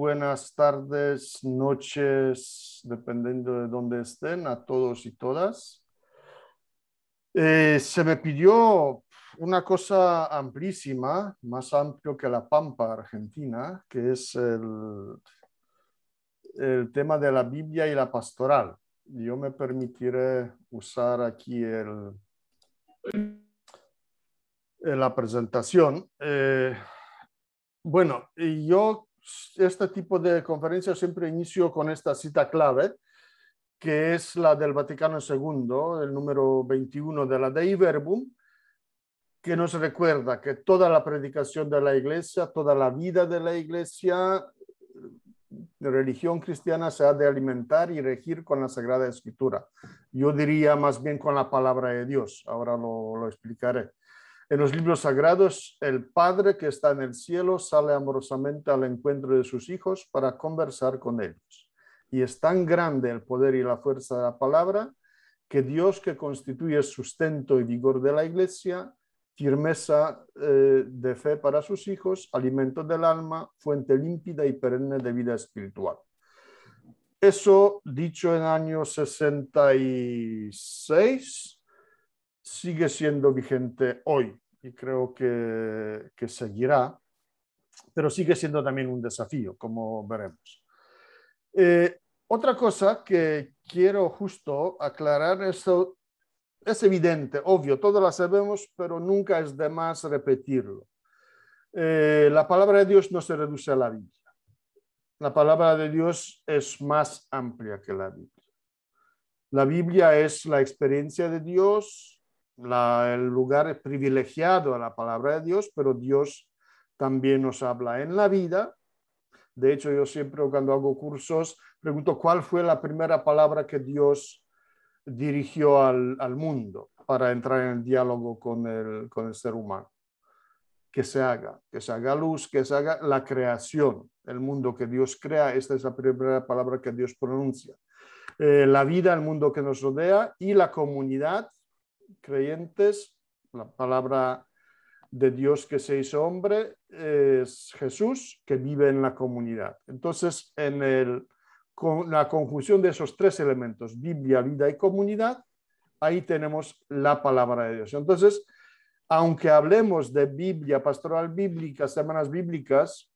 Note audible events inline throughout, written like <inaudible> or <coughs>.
buenas tardes, noches, dependiendo de dónde estén, a todos y todas. Eh, se me pidió una cosa amplísima, más amplio que la Pampa Argentina, que es el, el tema de la Biblia y la pastoral. Yo me permitiré usar aquí el, la presentación. Eh, bueno, yo este tipo de conferencias siempre inicio con esta cita clave, que es la del Vaticano II, el número 21 de la Dei Verbum, que nos recuerda que toda la predicación de la Iglesia, toda la vida de la Iglesia, de religión cristiana se ha de alimentar y regir con la Sagrada Escritura. Yo diría más bien con la palabra de Dios, ahora lo, lo explicaré. En los libros sagrados, el Padre que está en el cielo sale amorosamente al encuentro de sus hijos para conversar con ellos. Y es tan grande el poder y la fuerza de la palabra que Dios que constituye sustento y vigor de la iglesia, firmeza eh, de fe para sus hijos, alimento del alma, fuente límpida y perenne de vida espiritual. Eso dicho en año 66 sigue siendo vigente hoy y creo que, seguirá, pero sigue siendo también un desafío, como veremos. Eh, otra cosa que quiero justo aclarar es, es evidente, obvio, todos la sabemos, pero nunca es de más repetirlo. Eh, la palabra de Dios no se reduce a la Biblia. La palabra de Dios es más amplia que la Biblia. La Biblia es la experiencia de Dios, el lugar privilegiado a la palabra de Dios, pero Dios también nos habla en la vida. De hecho, yo siempre cuando hago cursos pregunto cuál fue la primera palabra que Dios dirigió al, mundo para entrar en el diálogo con el, con ser humano. Que se haga, que se haga luz, que se haga la creación, el mundo que Dios crea. Esta es la primera palabra que Dios pronuncia. Eh, la vida, el mundo que nos rodea y la comunidad creyentes, la palabra de Dios que se hizo hombre es Jesús que vive en la comunidad. Entonces, en el, con la conjunción de esos tres elementos, Biblia, vida y comunidad, ahí tenemos la palabra de Dios. Entonces, aunque hablemos de Biblia, pastoral bíblica, semanas bíblicas,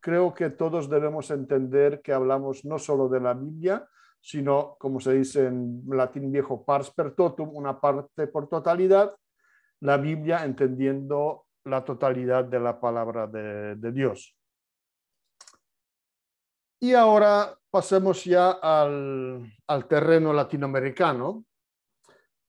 creo que todos debemos entender que hablamos no solo de la Biblia, sino, como se dice en latín viejo, pars per totum, una parte por totalidad, la Biblia entendiendo la totalidad de la palabra de, Dios. Y ahora pasemos ya al, terreno latinoamericano.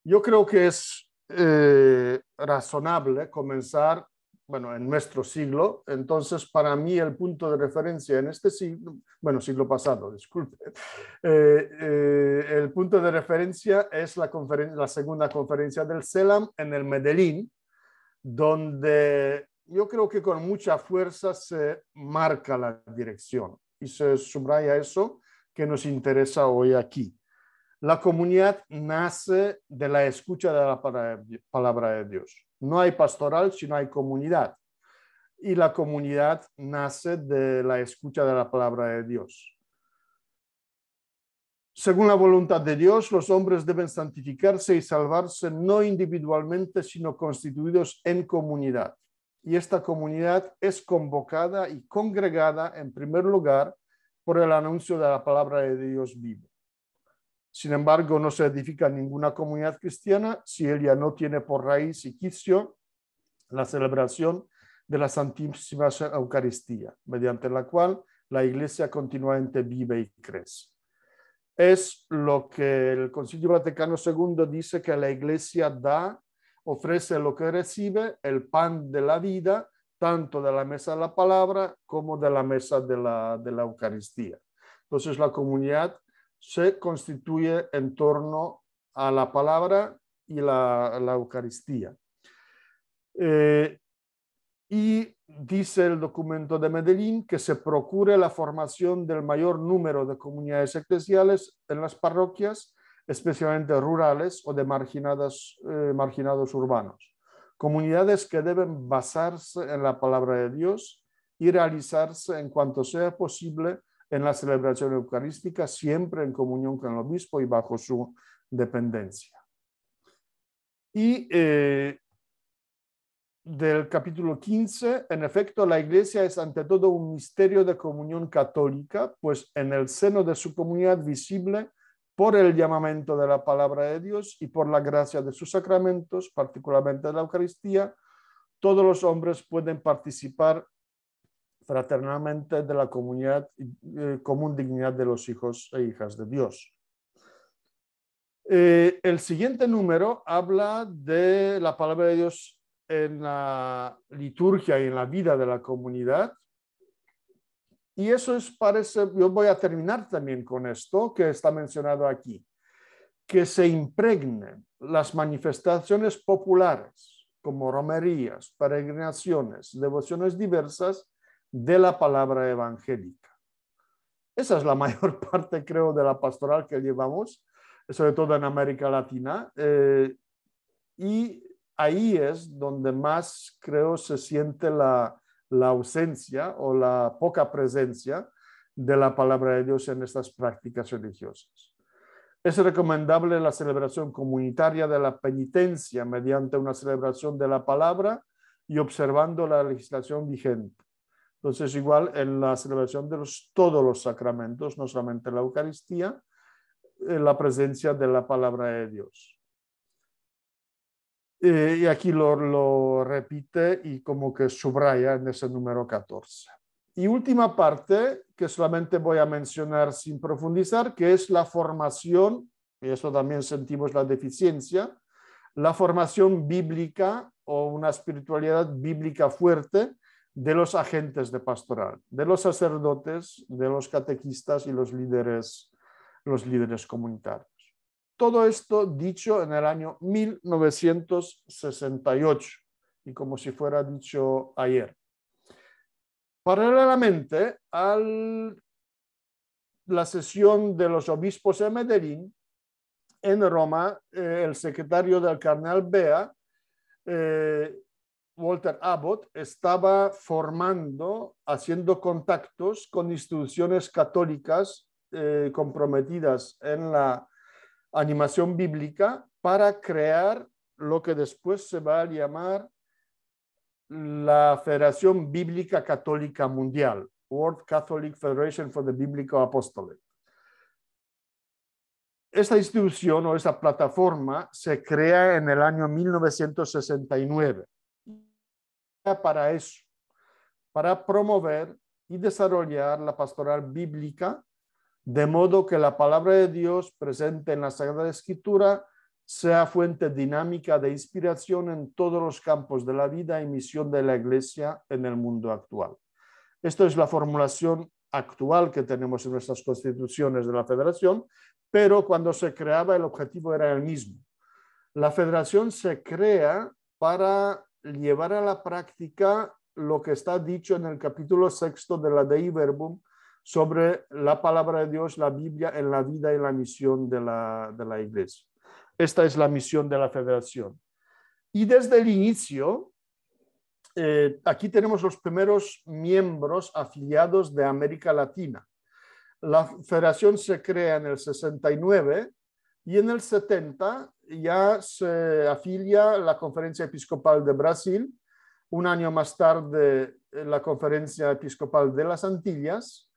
Yo creo que es eh, razonable comenzar bueno, en nuestro siglo. Entonces, para mí el punto de referencia en este siglo, bueno, siglo pasado, disculpe, <laughs> eh, eh, el punto de referencia es la, conferencia, la segunda conferencia del CELAM en el Medellín, donde yo creo que con mucha fuerza se marca la dirección y se subraya eso que nos interesa hoy aquí. La comunidad nace de la escucha de la palabra de Dios no hay pastoral sino hay comunidad. Y la comunidad nace de la escucha de la palabra de Dios. Según la voluntad de Dios, los hombres deben santificarse y salvarse no individualmente, sino constituidos en comunidad. Y esta comunidad es convocada y congregada en primer lugar por el anuncio de la palabra de Dios vivo. Sin embargo, no se edifica ninguna comunidad cristiana si ella no tiene por raíz y quicio la celebración de la Santísima Eucaristía, mediante la cual la Iglesia continuamente vive y crece. Es lo que el Concilio Vaticano II dice que la Iglesia da, ofrece lo que recibe, el pan de la vida, tanto de la mesa de la palabra como de la mesa de la, de la Eucaristía. Entonces la comunidad se constituye en torno a la palabra y la, la Eucaristía. Eh, y dice el documento de Medellín que se procure la formación del mayor número de comunidades eclesiales en las parroquias, especialmente rurales o de marginadas, eh, marginados urbanos. Comunidades que deben basarse en la palabra de Dios y realizarse en cuanto sea posible en la celebración eucarística, siempre en comunión con el obispo y bajo su dependencia. Y eh, del capítulo 15, en efecto, la Iglesia es ante todo un misterio de comunión católica, pues en el seno de su comunidad visible, por el llamamiento de la palabra de Dios y por la gracia de sus sacramentos, particularmente de la Eucaristía, todos los hombres pueden participar fraternalmente de la comunidad, eh, común dignidad de los hijos e hijas de Dios. Eh, el siguiente número habla de la palabra de Dios en la liturgia y en la vida de la comunidad. Y eso es, parece, yo voy a terminar también con esto que está mencionado aquí, que se impregnen las manifestaciones populares como romerías, peregrinaciones, devociones diversas de la palabra evangélica. Esa es la <laughs> mayor parte, creo, de la pastoral que llevamos, sobre todo en América Latina. Eh, y ahí es donde más, creo, se siente la ausencia o la poca presencia de la palabra de Dios en estas prácticas religiosas. Es recomendable la celebración comunitaria de la penitencia mediante una celebración de la palabra y observando la legislación vigente. Entonces, igual en la celebración de todos los sacramentos, no solamente la Eucaristía, en la presencia de la palabra de Dios. Eh, y aquí lo, lo, repite y como que subraya en ese número 14. Y última parte que solamente voy a mencionar sin profundizar, que es la formación, y eso también sentimos la deficiencia, la formación bíblica o una espiritualidad bíblica fuerte de los agentes de pastoral, de los sacerdotes, de los catequistas y los líderes, los líderes comunitarios. Todo esto dicho en el año 1968 y como si fuera dicho ayer. Paralelamente a la sesión de los obispos en Medellín, en Roma, eh, el secretario del carnal Bea eh, Walter Abbott estaba formando, haciendo contactos con instituciones católicas eh, comprometidas en la animación bíblica para crear lo que después se va a llamar la Federación Bíblica Católica Mundial, World Catholic Federation for the Biblical Apostolate. Esta institución o esta plataforma se crea en el año 1969 para eso, para promover y desarrollar la pastoral bíblica, de modo que la palabra de Dios presente en la Sagrada Escritura sea fuente dinámica de inspiración en todos los campos de la vida y misión de la Iglesia en el mundo actual. Esto es la formulación actual que tenemos en nuestras constituciones de la Federación, pero cuando se creaba el objetivo era el mismo. La Federación se crea para llevar a la práctica lo que está dicho en el capítulo sexto de la Dei Verbum sobre la palabra de Dios, la Biblia en la vida y la misión de la, de la Iglesia. Esta es la misión de la Federación. Y desde el inicio, eh, aquí tenemos los primeros miembros afiliados de América Latina. La federación se crea en el 69 y en el 70 ya se afilia la Conferencia Episcopal de Brasil, un año más tarde eh, la Conferencia Episcopal de las Antillas,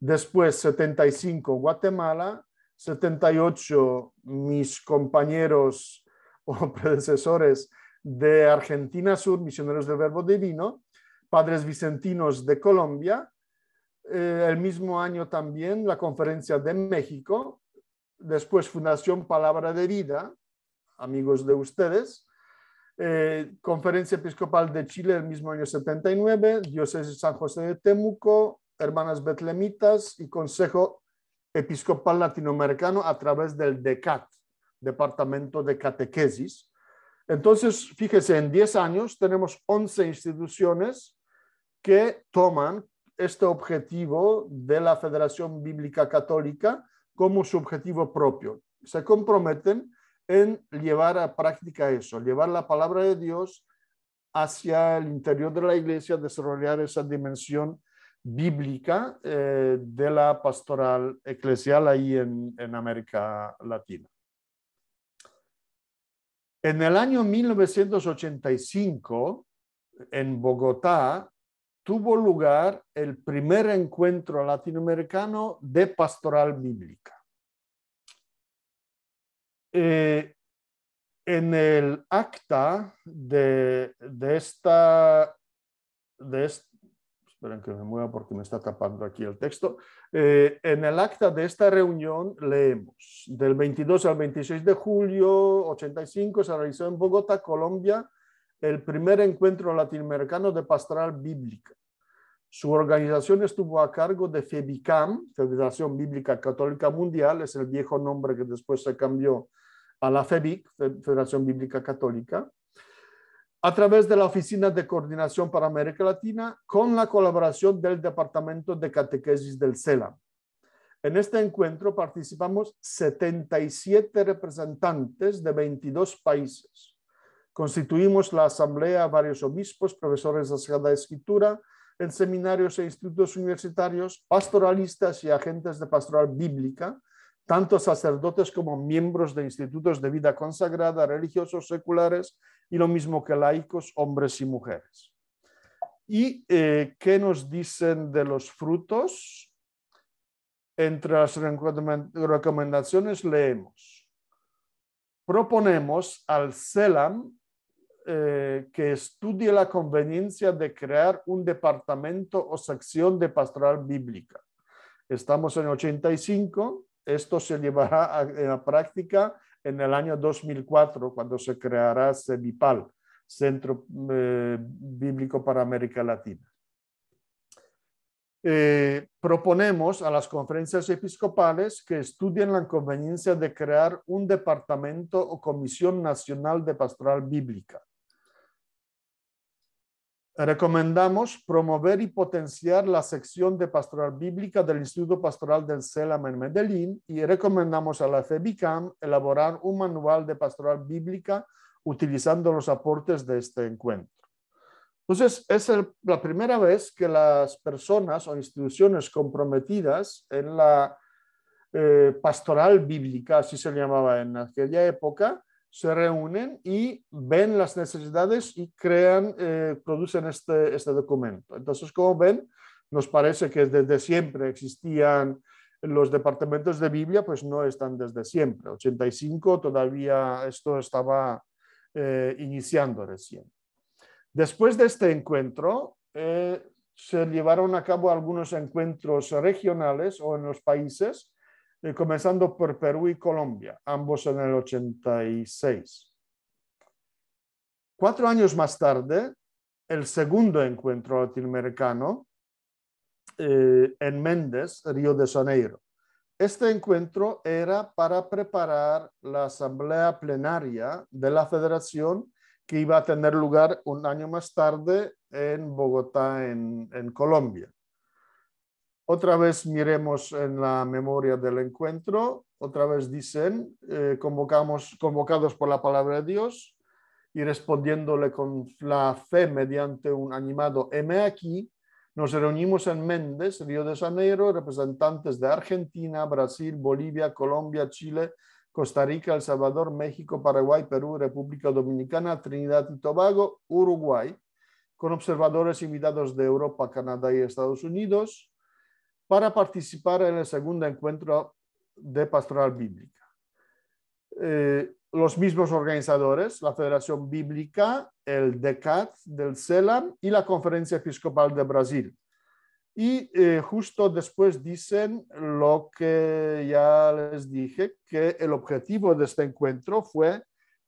después 75 Guatemala, 78 mis compañeros <laughs> o predecesores de Argentina Sur, misioneros del Verbo Divino, padres vicentinos de Colombia, eh, el mismo año también la Conferencia de México, después Fundación Palabra de Vida, amigos de ustedes. Eh, conferencia Episcopal de Chile el mismo año 79, Diócesis San José de Temuco, Hermanas Betlemitas y Consejo Episcopal Latinoamericano a través del DECAT, Departamento de Catequesis. Entonces, fíjese, en 10 años tenemos 11 instituciones que toman este objetivo de la Federación Bíblica Católica como su objetivo propio. Se comprometen en llevar a práctica eso, llevar la palabra de Dios hacia el interior de la iglesia, desarrollar esa dimensión bíblica eh, de la pastoral eclesial ahí en, en América Latina. En el año 1985, en Bogotá, tuvo lugar el primer encuentro latinoamericano de pastoral bíblica. Eh, en el acta de, esta... que me mueva porque me está tapando aquí el texto. Eh, en el acta de esta reunión leemos, del 22 al 26 de julio 85 se realizó en Bogotá, Colombia, el primer encuentro latinoamericano de pastoral bíblica. Su organización estuvo a cargo de FEBICAM, Federación Bíblica Católica Mundial, es el viejo nombre que después se cambió a la FEBIC, Federación Bíblica Católica, a través de la Oficina de Coordinación para América Latina, con la colaboración del Departamento de Catequesis del CELAM. En este encuentro participamos 77 representantes de 22 países. Constituimos la asamblea a varios obispos, profesores de Sagrada Escritura, en seminarios e institutos universitarios, pastoralistas y agentes de pastoral bíblica, tanto sacerdotes como miembros de institutos de vida consagrada, religiosos, seculares, y lo mismo que laicos, hombres y mujeres. ¿Y eh, qué nos dicen de los frutos? Entre las recomendaciones leemos, proponemos al CELAM eh, que estudie la conveniencia de crear un departamento o sección de pastoral bíblica. Estamos en 85 esto se llevará a, la práctica en el año 2004, cuando se creará CEBIPAL, Centro eh, Bíblico para América Latina. Eh, proponemos a las conferencias episcopales que estudien la conveniencia de crear un departamento o comisión nacional de pastoral bíblica Recomendamos promover y potenciar la sección de pastoral bíblica del Instituto Pastoral del SELAM en Medellín y recomendamos a la FEBICAM elaborar un manual de pastoral bíblica utilizando los aportes de este encuentro. Entonces, es la primera vez que las personas o instituciones comprometidas en la eh, pastoral bíblica, así se llamaba en aquella época, se reúnen y ven las necesidades y crean, eh, producen este, este documento. Entonces, como ven, nos parece que desde siempre existían los departamentos de Biblia, pues no están desde siempre. 85 todavía esto estaba eh, iniciando recién. Después de este encuentro, eh, se llevaron a cabo algunos encuentros regionales o en los países eh, comenzando por Perú y Colombia, ambos en el 86. Cuatro años más tarde, el segundo encuentro latinoamericano eh, en Méndez, Río de Janeiro. Este encuentro era para preparar la asamblea plenaria de la federación que iba a tener lugar un año más tarde en Bogotá, en Colombia. Otra vez miremos en la memoria del encuentro, otra vez dicen, eh, convocamos, convocados por la palabra de Dios y respondiéndole con la fe mediante un animado M aquí, nos reunimos en Méndez, Río de Janeiro, representantes de Argentina, Brasil, Bolivia, Colombia, Chile, Costa Rica, El Salvador, México, Paraguay, Perú, República Dominicana, Trinidad y Tobago, Uruguay, con observadores invitados de Europa, Canadá y Estados Unidos para participar en el segundo encuentro de pastoral bíblica. Eh, los mismos organizadores, la Federación Bíblica, el DECAT del CELAM y la Conferencia Episcopal de Brasil. Y eh, justo después dicen lo que ya les dije, que el objetivo de este encuentro fue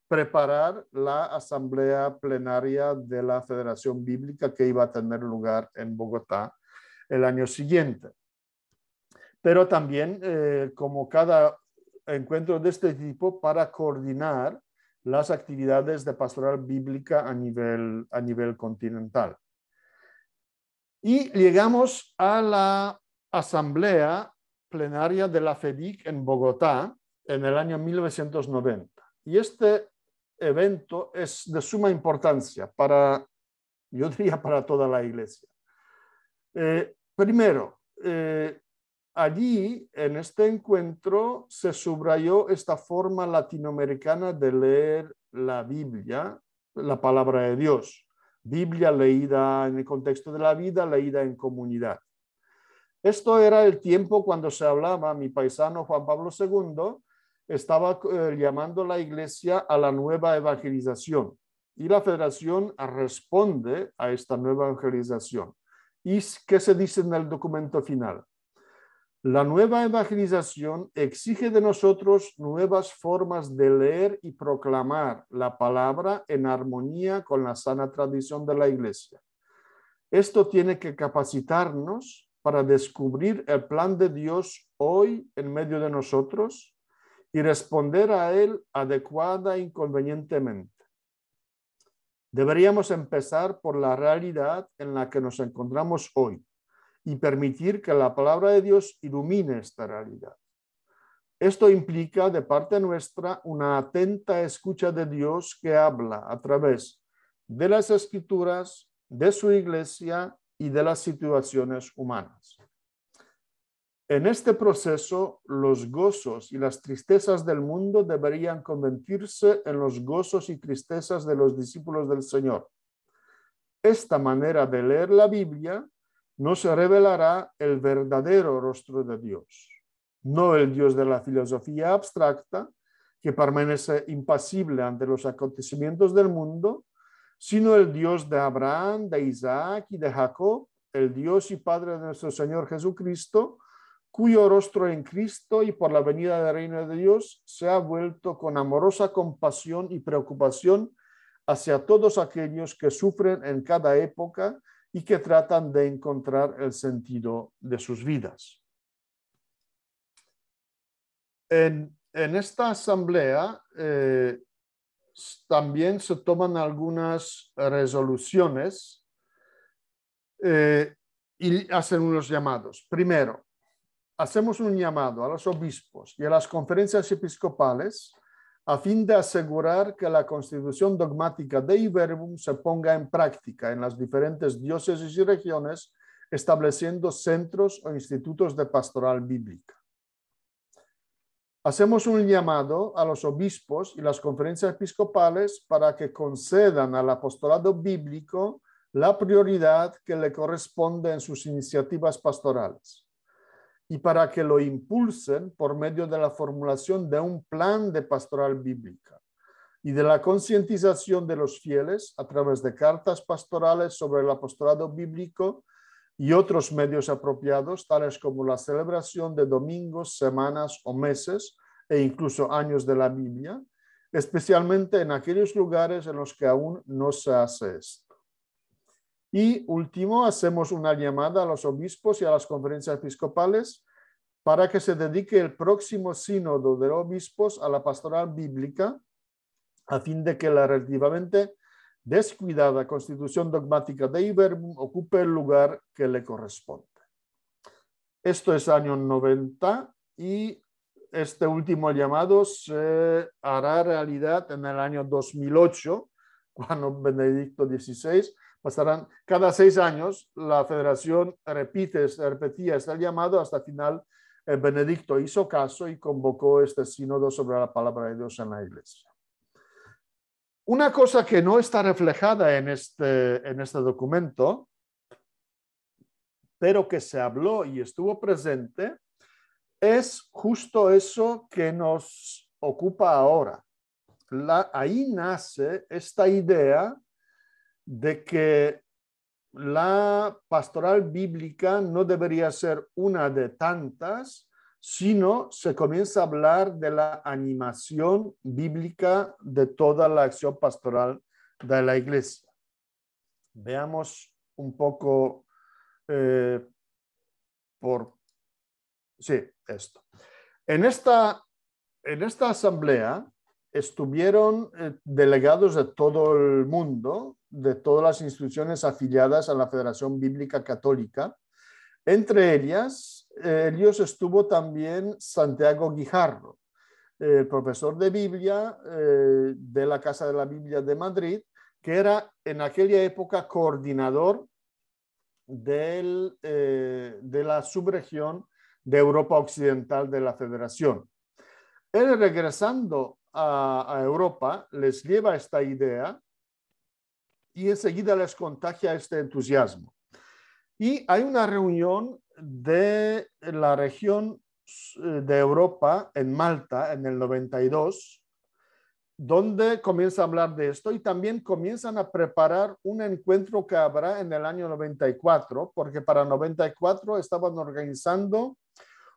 preparar la asamblea plenaria de la Federación Bíblica que iba a tener lugar en Bogotá el año siguiente pero también eh, como cada encuentro de este tipo para coordinar las actividades de pastoral bíblica a nivel, a nivel continental. Y llegamos a la asamblea plenaria de la FEDIC en Bogotá en el año 1990. Y este evento es de suma importancia para, yo diría, para toda la iglesia. Eh, primero, eh, allí, en este encuentro, se subrayó esta forma latinoamericana de leer la Biblia, la palabra de Dios. Biblia leída en el contexto de la vida, leída en comunidad. Esto era el tiempo cuando se hablaba, mi paisano Juan Pablo II estaba eh, llamando a la iglesia a la nueva evangelización y la federación responde a esta nueva evangelización. ¿Y qué se dice en el documento final? La nueva evangelización exige de nosotros nuevas formas de leer y proclamar la palabra en armonía con la sana tradición de la Iglesia. Esto tiene que capacitarnos para descubrir el plan de Dios hoy en medio de nosotros y responder a él adecuada e inconvenientemente. Deberíamos empezar por la realidad en la que nos encontramos hoy y permitir que la palabra de Dios ilumine esta realidad. Esto implica de parte nuestra una atenta escucha de Dios que habla a través de las escrituras, de su iglesia y de las situaciones humanas. En este proceso, los gozos y las tristezas del mundo deberían convertirse en los gozos y tristezas de los discípulos del Señor. Esta manera de leer la Biblia no se revelará el verdadero rostro de Dios, no el Dios de la filosofía abstracta que permanece impasible ante los acontecimientos del mundo, sino el Dios de Abraham, de Isaac y de Jacob, el Dios y Padre de nuestro Señor Jesucristo, cuyo rostro en Cristo y por la venida del reino de Dios se ha vuelto con amorosa compasión y preocupación hacia todos aquellos que sufren en cada época y que tratan de encontrar el sentido de sus vidas. En, esta asamblea eh, también se toman algunas resoluciones eh, y hacen unos llamados. Primero, hacemos un llamado a los obispos y a las conferencias episcopales a fin de asegurar que la constitución dogmática de Iberbum se ponga en práctica en las diferentes diócesis y regiones, estableciendo centros o institutos de pastoral bíblica. Hacemos un llamado a los obispos y las conferencias episcopales para que concedan al apostolado bíblico la prioridad que le corresponde en sus iniciativas pastorales y para que lo impulsen por medio de la formulación de un plan de pastoral bíblica y de la concientización de los fieles a través de cartas pastorales sobre el apostolado bíblico y otros medios apropiados, tales como la celebración de domingos, semanas o meses e incluso años de la Biblia, especialmente en aquellos lugares en los que aún no se hace esto. Y último, hacemos una llamada a los obispos y a las conferencias episcopales para que se dedique el próximo sínodo de obispos a la pastoral bíblica, a fin de que la relativamente descuidada constitución dogmática de Iberm ocupe el lugar que le corresponde. Esto es año 90 y este último llamado se hará realidad en el año 2008, <laughs> cuando Benedicto XVI Pasarán cada seis años, la federación repite, repetía este llamado hasta final. Eh, Benedicto hizo caso y convocó este sínodo sobre la palabra de Dios en la iglesia. Una cosa que no está reflejada en este, en este documento, pero que se habló y estuvo presente, es justo eso que nos ocupa ahora. ahí nace esta idea de que la pastoral bíblica no debería ser una de tantas, sino se comienza a hablar de la animación bíblica de toda la acción pastoral de la iglesia. Veamos un poco eh, por... Sí, esto. en esta asamblea, estuvieron eh, delegados de todo el mundo, de todas las instituciones afiliadas a la Federación Bíblica Católica. Entre ellas, eh, ellos estuvo también Santiago Guijarro, el profesor de Biblia eh, de la Casa de la Biblia de Madrid, que era en aquella época coordinador del, de la subregión de Europa Occidental de la Federación. Él regresando a, Europa les lleva esta idea y enseguida les contagia este entusiasmo. Y hay una reunión de la región eh, de Europa en Malta en el 92, donde comienza a hablar de esto y también comienzan a preparar un encuentro que habrá en el año 94, porque para 94 estaban organizando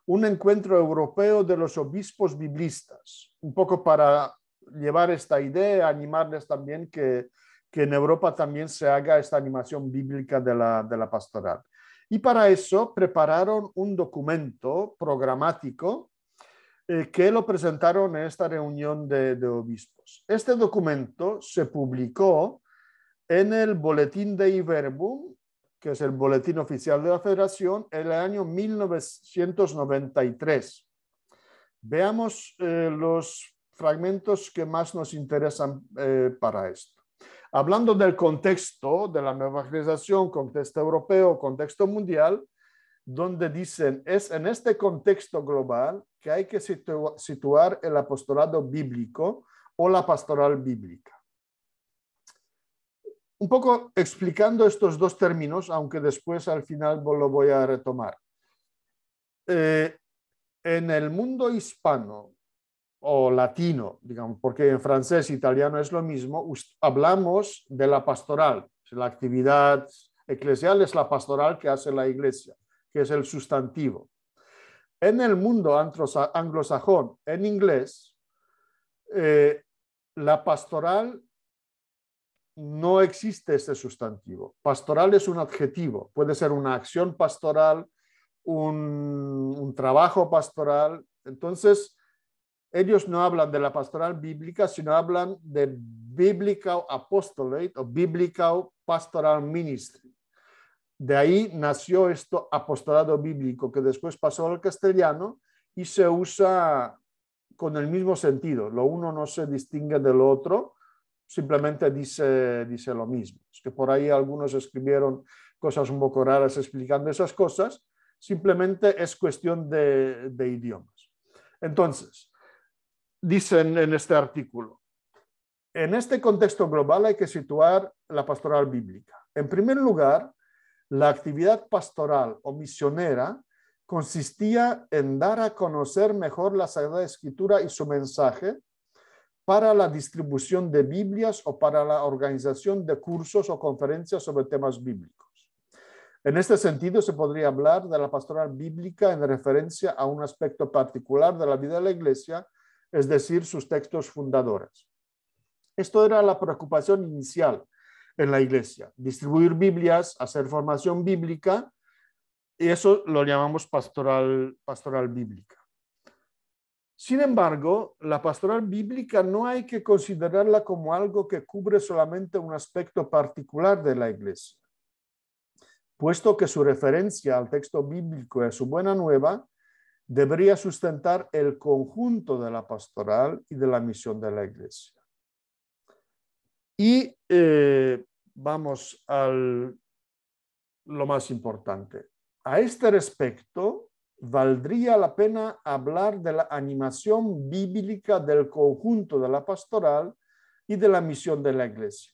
un encuentro europeo de los obispos biblistas, un poco para llevar esta idea, animarles también que, en Europa también se haga esta animación bíblica de la, pastoral. Y para eso prepararon un documento programático eh, que lo presentaron en esta reunión de, obispos. Este documento se publicó en el Boletín de Iverbum que es el Boletín Oficial de la Federación, en el año 1993. Veamos eh, los fragmentos que más nos interesan eh, para esto. Hablando del contexto de la Nueva evangelización, contexto europeo, contexto mundial, donde dicen, es en este contexto global que hay que situar el apostolado bíblico o la pastoral bíblica un poco explicando estos dos términos, aunque después al final lo voy a retomar. Eh, en el mundo hispano o latino, digamos, porque en francés e italiano es lo mismo, hablamos de la pastoral. La actividad eclesial es la pastoral que hace la iglesia, que es el sustantivo. En el mundo anglosajón, en inglés, eh, la pastoral no existe ese sustantivo. Pastoral es un adjetivo, puede ser una acción pastoral, un, un, trabajo pastoral. Entonces, ellos no hablan de la pastoral bíblica, sino hablan de biblical apostolate o biblical pastoral ministry. De ahí nació esto apostolado bíblico, que después pasó al castellano y se usa con el mismo sentido. Lo uno no se distingue del otro simplemente dice, dice lo mismo. Es que por ahí algunos escribieron cosas un poco raras explicando esas cosas, simplemente es cuestión de, de idiomas. Entonces, dicen en este artículo, en este contexto global hay que situar la pastoral bíblica. En primer lugar, la actividad pastoral o misionera consistía en dar a conocer mejor la Sagrada Escritura y su mensaje, para la distribución de Biblias o para la organización de cursos o conferencias sobre temas bíblicos. En este sentido, se podría hablar de la pastoral bíblica en referencia a un aspecto particular de la vida de la Iglesia, es decir, sus textos fundadores. Esto era la preocupación inicial en la Iglesia, distribuir Biblias, hacer formación bíblica, y eso lo llamamos pastoral, pastoral bíblica. Sin embargo, la pastoral bíblica no hay que considerarla como algo que cubre solamente un aspecto particular de la iglesia, puesto que su referencia al texto bíblico y su buena nueva debería sustentar el conjunto de la pastoral y de la misión de la iglesia. Y eh, vamos al lo más importante. A este respecto, valdría la pena hablar de la animación bíblica del conjunto de la pastoral y de la misión de la iglesia.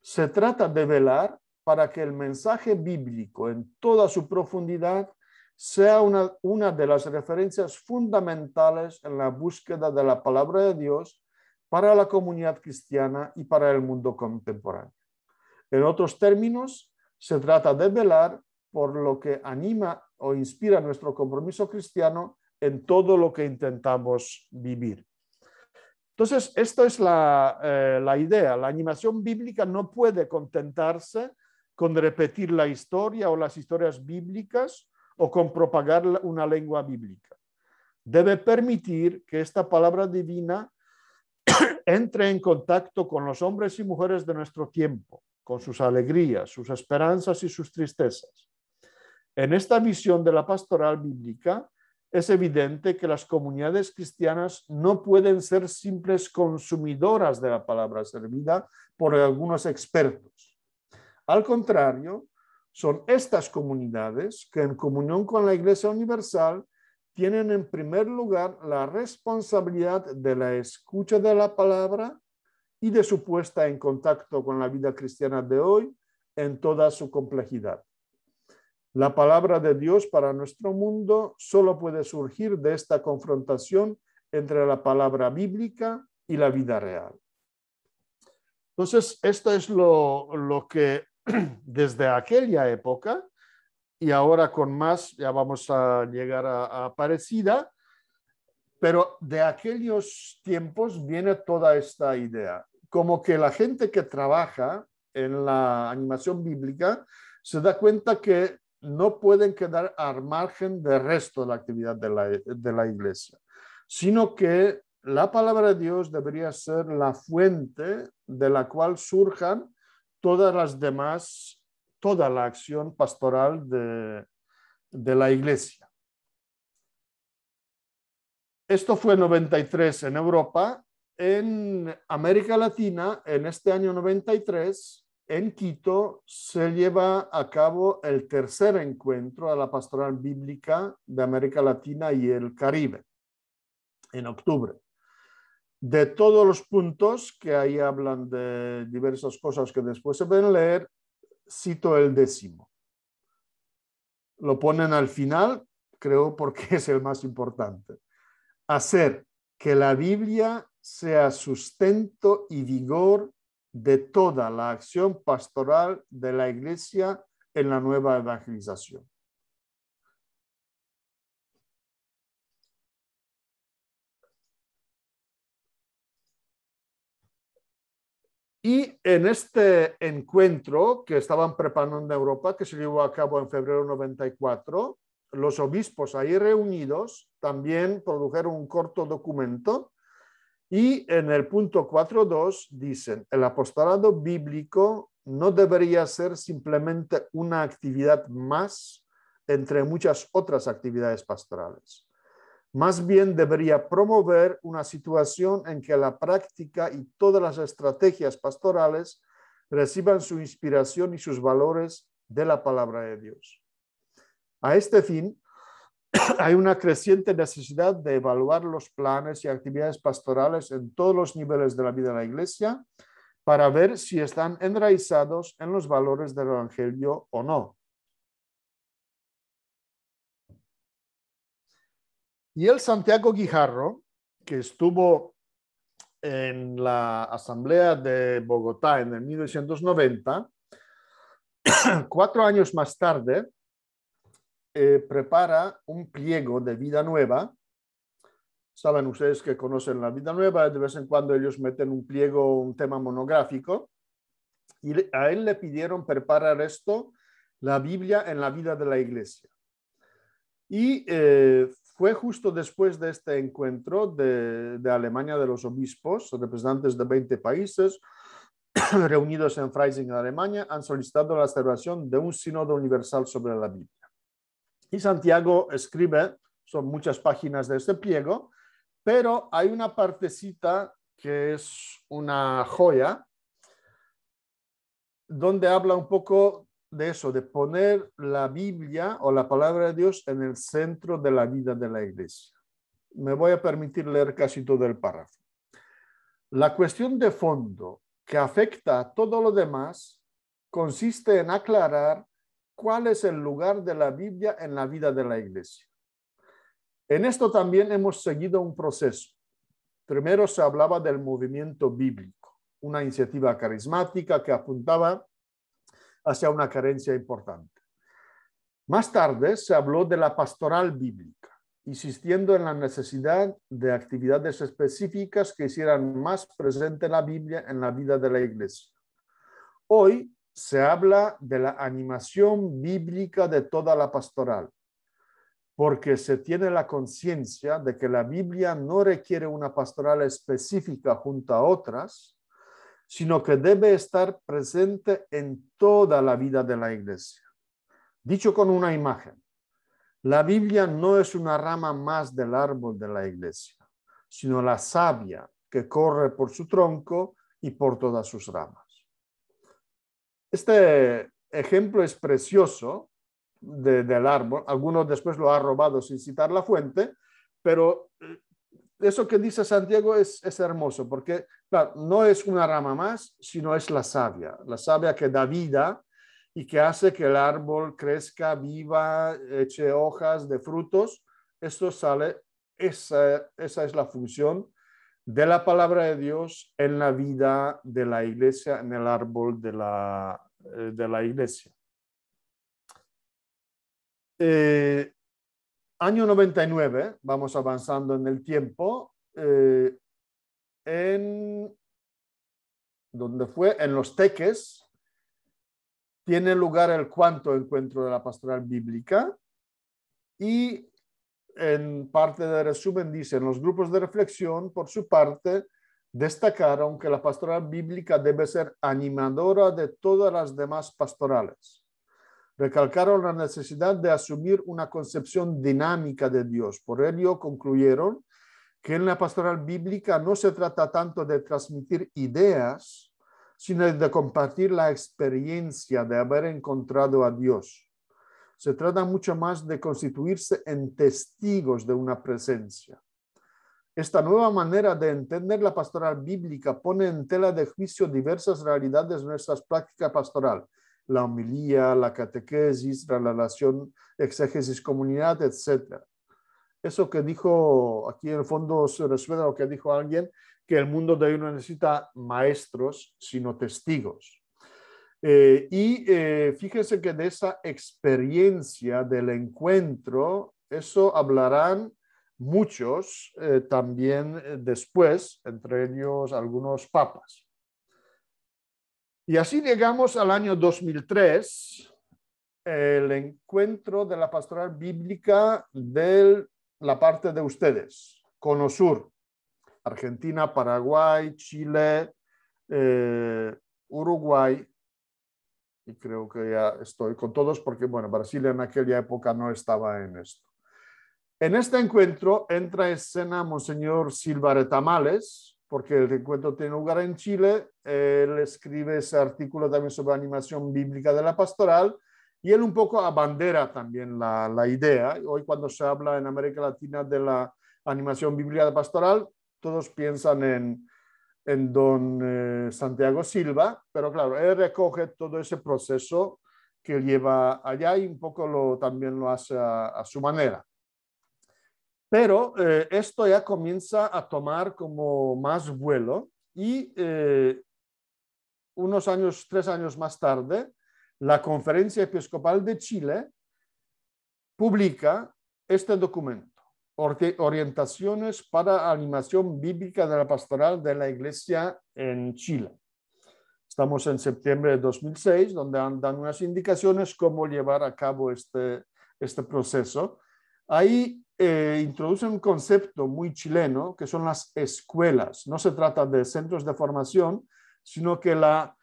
Se trata de velar para que el mensaje bíblico en toda su profundidad sea una, de las referencias fundamentales en la búsqueda de la palabra de Dios para la comunidad cristiana y para el mundo contemporáneo. En otros términos, se trata de velar por lo que anima o inspira nuestro compromiso cristiano en todo lo que intentamos vivir. Entonces, esta es la, eh, la, idea. La animación bíblica no puede contentarse con repetir la historia o las historias bíblicas o con propagar una lengua bíblica. Debe permitir que esta palabra divina <clears throat> entre en contacto con los hombres y mujeres de nuestro tiempo, con sus alegrías, sus esperanzas y sus tristezas. En esta visión de la pastoral bíblica es evidente que las comunidades cristianas no pueden ser simples consumidoras de la palabra servida por algunos expertos. Al contrario, son estas comunidades que en comunión con la Iglesia Universal tienen en primer lugar la responsabilidad de la escucha de la palabra y de su puesta en contacto con la vida cristiana de hoy en toda su complejidad. La palabra de Dios para nuestro mundo solo puede surgir de esta confrontación entre la palabra bíblica y la vida real. Entonces, esto es lo, que <clears throat> desde aquella época, y ahora con más, ya vamos a llegar a, a parecida, pero de aquellos tiempos viene toda esta idea, como que la gente que trabaja en la animación bíblica se da cuenta que no pueden quedar al margen del resto de la actividad de la, iglesia, sino que la palabra de Dios debería ser la fuente de la cual surjan todas las demás, toda la acción pastoral de, de la iglesia. Esto fue en 93 en Europa. En América Latina, en este año 93, en Quito se lleva a cabo el tercer encuentro a la pastoral bíblica de América Latina y el Caribe, en octubre. De todos los puntos que ahí hablan de diversas cosas que después se pueden leer, cito el décimo. Lo ponen al final, creo porque <laughs> es el más importante. Hacer que la Biblia sea sustento y vigor de toda la acción pastoral de la Iglesia en la nueva evangelización. Y en este encuentro que estaban preparando en Europa, que se llevó a cabo en febrero 94, los obispos ahí reunidos también produjeron un corto documento y en el punto 4.2 dicen, el apostolado bíblico no debería ser simplemente una actividad más entre muchas otras actividades pastorales. Más bien debería promover una situación en que la práctica y todas las estrategias pastorales reciban su inspiración y sus valores de la palabra de Dios. A este fin, <coughs> hay una creciente necesidad de evaluar los planes y actividades pastorales en todos los niveles de la vida de la Iglesia para ver si están enraizados en los valores del Evangelio o no. Y el Santiago Guijarro, que estuvo en la Asamblea de Bogotá en el 1990, <coughs> cuatro años más tarde, eh, prepara un pliego de vida nueva. Saben ustedes que conocen la vida nueva, de vez en cuando ellos meten un pliego, un tema monográfico, y a él le pidieron preparar esto, la Biblia en la vida de la iglesia. Y eh, fue justo después de este encuentro de, de, Alemania de los obispos, representantes de 20 países <clears throat> reunidos en Freising, Alemania, han solicitado la celebración de un sínodo universal sobre la Biblia. Y Santiago escribe, son muchas páginas de este pliego, pero hay una partecita que es una joya, donde habla un poco de eso, de poner la Biblia o la palabra de Dios en el centro de la vida de la iglesia. Me voy a permitir leer casi todo el párrafo. La cuestión de fondo que afecta a todo lo demás consiste en aclarar cuál es el lugar de la Biblia en la vida de la iglesia. En esto también hemos seguido un proceso. Primero se hablaba del movimiento bíblico, una iniciativa carismática que apuntaba hacia una carencia importante. Más tarde se habló de la pastoral bíblica, insistiendo en la necesidad de actividades específicas que hicieran más presente la Biblia en la vida de la iglesia. Hoy se habla de la animación bíblica de toda la pastoral, porque se tiene la conciencia de que la Biblia no requiere una pastoral específica junto a otras, sino que debe estar presente en toda la vida de la iglesia. Dicho con una imagen, la Biblia no es una rama más del árbol de la iglesia, sino la savia que corre por su tronco y por todas sus ramas. Este ejemplo es precioso del árbol. Algunos después lo ha robado sin citar la fuente, pero eh, eso que dice Santiago es, hermoso, porque no es una rama más, sino es la savia, la savia que da vida y que hace que el árbol crezca, viva, eche hojas de frutos. Esto sale, esa, esa es la función de la palabra de Dios en la vida de la iglesia, en el árbol de la, eh, de la iglesia. Eh, año 99, vamos avanzando en el tiempo, eh, en donde fue, en los teques, tiene lugar el cuanto encuentro de la pastoral bíblica y en parte del resumen dicen, los grupos de reflexión, por su parte, destacaron que la pastoral bíblica debe ser animadora de todas las demás pastorales. Recalcaron la necesidad de asumir una concepción dinámica de Dios. Por ello, concluyeron que en la pastoral bíblica no se trata tanto de transmitir ideas, sino de compartir la experiencia de haber encontrado a Dios se trata mucho más de constituirse en testigos de una presencia. Esta nueva manera de entender la pastoral bíblica pone en tela de juicio diversas realidades de nuestras prácticas pastoral, la homilía, la catequesis, la relación exégesis comunidad, etc. Eso que dijo, aquí en el fondo se resuelve lo que dijo alguien, que el mundo de hoy no necesita maestros, sino testigos. Eh, y eh, fíjense que de esa experiencia del encuentro, eso hablarán muchos eh, también después, entre ellos algunos papas. Y así llegamos al año 2003, el encuentro de la pastoral bíblica de la parte de ustedes, Conosur, Argentina, Paraguay, Chile, Uruguay, y creo que ya estoy con todos porque, bueno, Brasil en aquella época no estaba en esto. En este encuentro entra en escena Monseñor Silva Tamales, porque el encuentro tiene lugar en Chile. Él escribe ese artículo también sobre animación bíblica de la pastoral y él un poco abandera también la, la idea. Hoy cuando se habla en América Latina de la animación bíblica de pastoral, todos piensan en en don eh, Santiago Silva, pero claro, él recoge todo ese proceso que lleva allá y un poco lo, también lo hace a, su manera. Pero eh, esto ya comienza a tomar como más vuelo y eh, unos años, tres años más tarde, la Conferencia Episcopal de Chile publica este documento orientaciones para animación bíblica de la pastoral de la iglesia en Chile. Estamos en septiembre de 2006, donde dan unas indicaciones cómo llevar a cabo este, este proceso. Ahí eh, introduce un concepto muy chileno, que son las escuelas. No se trata de centros de formación, sino que la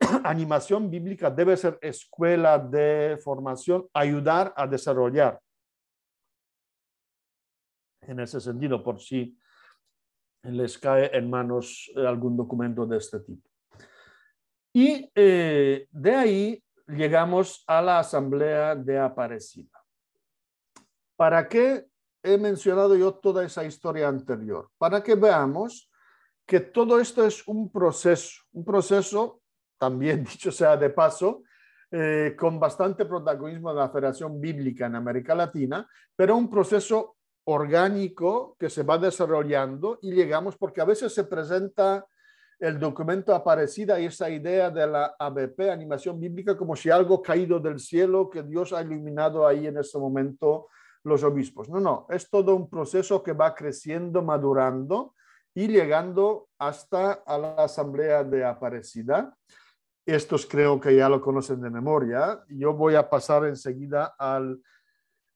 <clears throat> animación bíblica debe ser escuela de formación, ayudar a desarrollar en ese sentido por si les cae en manos eh, algún documento de este tipo. Y eh, de ahí llegamos a la Asamblea de Aparecida. ¿Para qué he mencionado yo toda esa historia anterior? Para que veamos que todo esto es un proceso, un proceso, también <laughs> dicho sea de paso, eh, con bastante protagonismo de la Federación Bíblica en América Latina, pero un proceso orgánico que se va desarrollando y llegamos, porque a veces se presenta el documento aparecida y esa idea de la ABP, animación bíblica, como si algo caído del cielo que Dios ha iluminado ahí en ese momento los obispos. No, no, es todo un proceso que va creciendo, madurando y llegando hasta a la asamblea de aparecida. Estos creo que ya lo conocen de memoria. Yo voy a pasar enseguida al...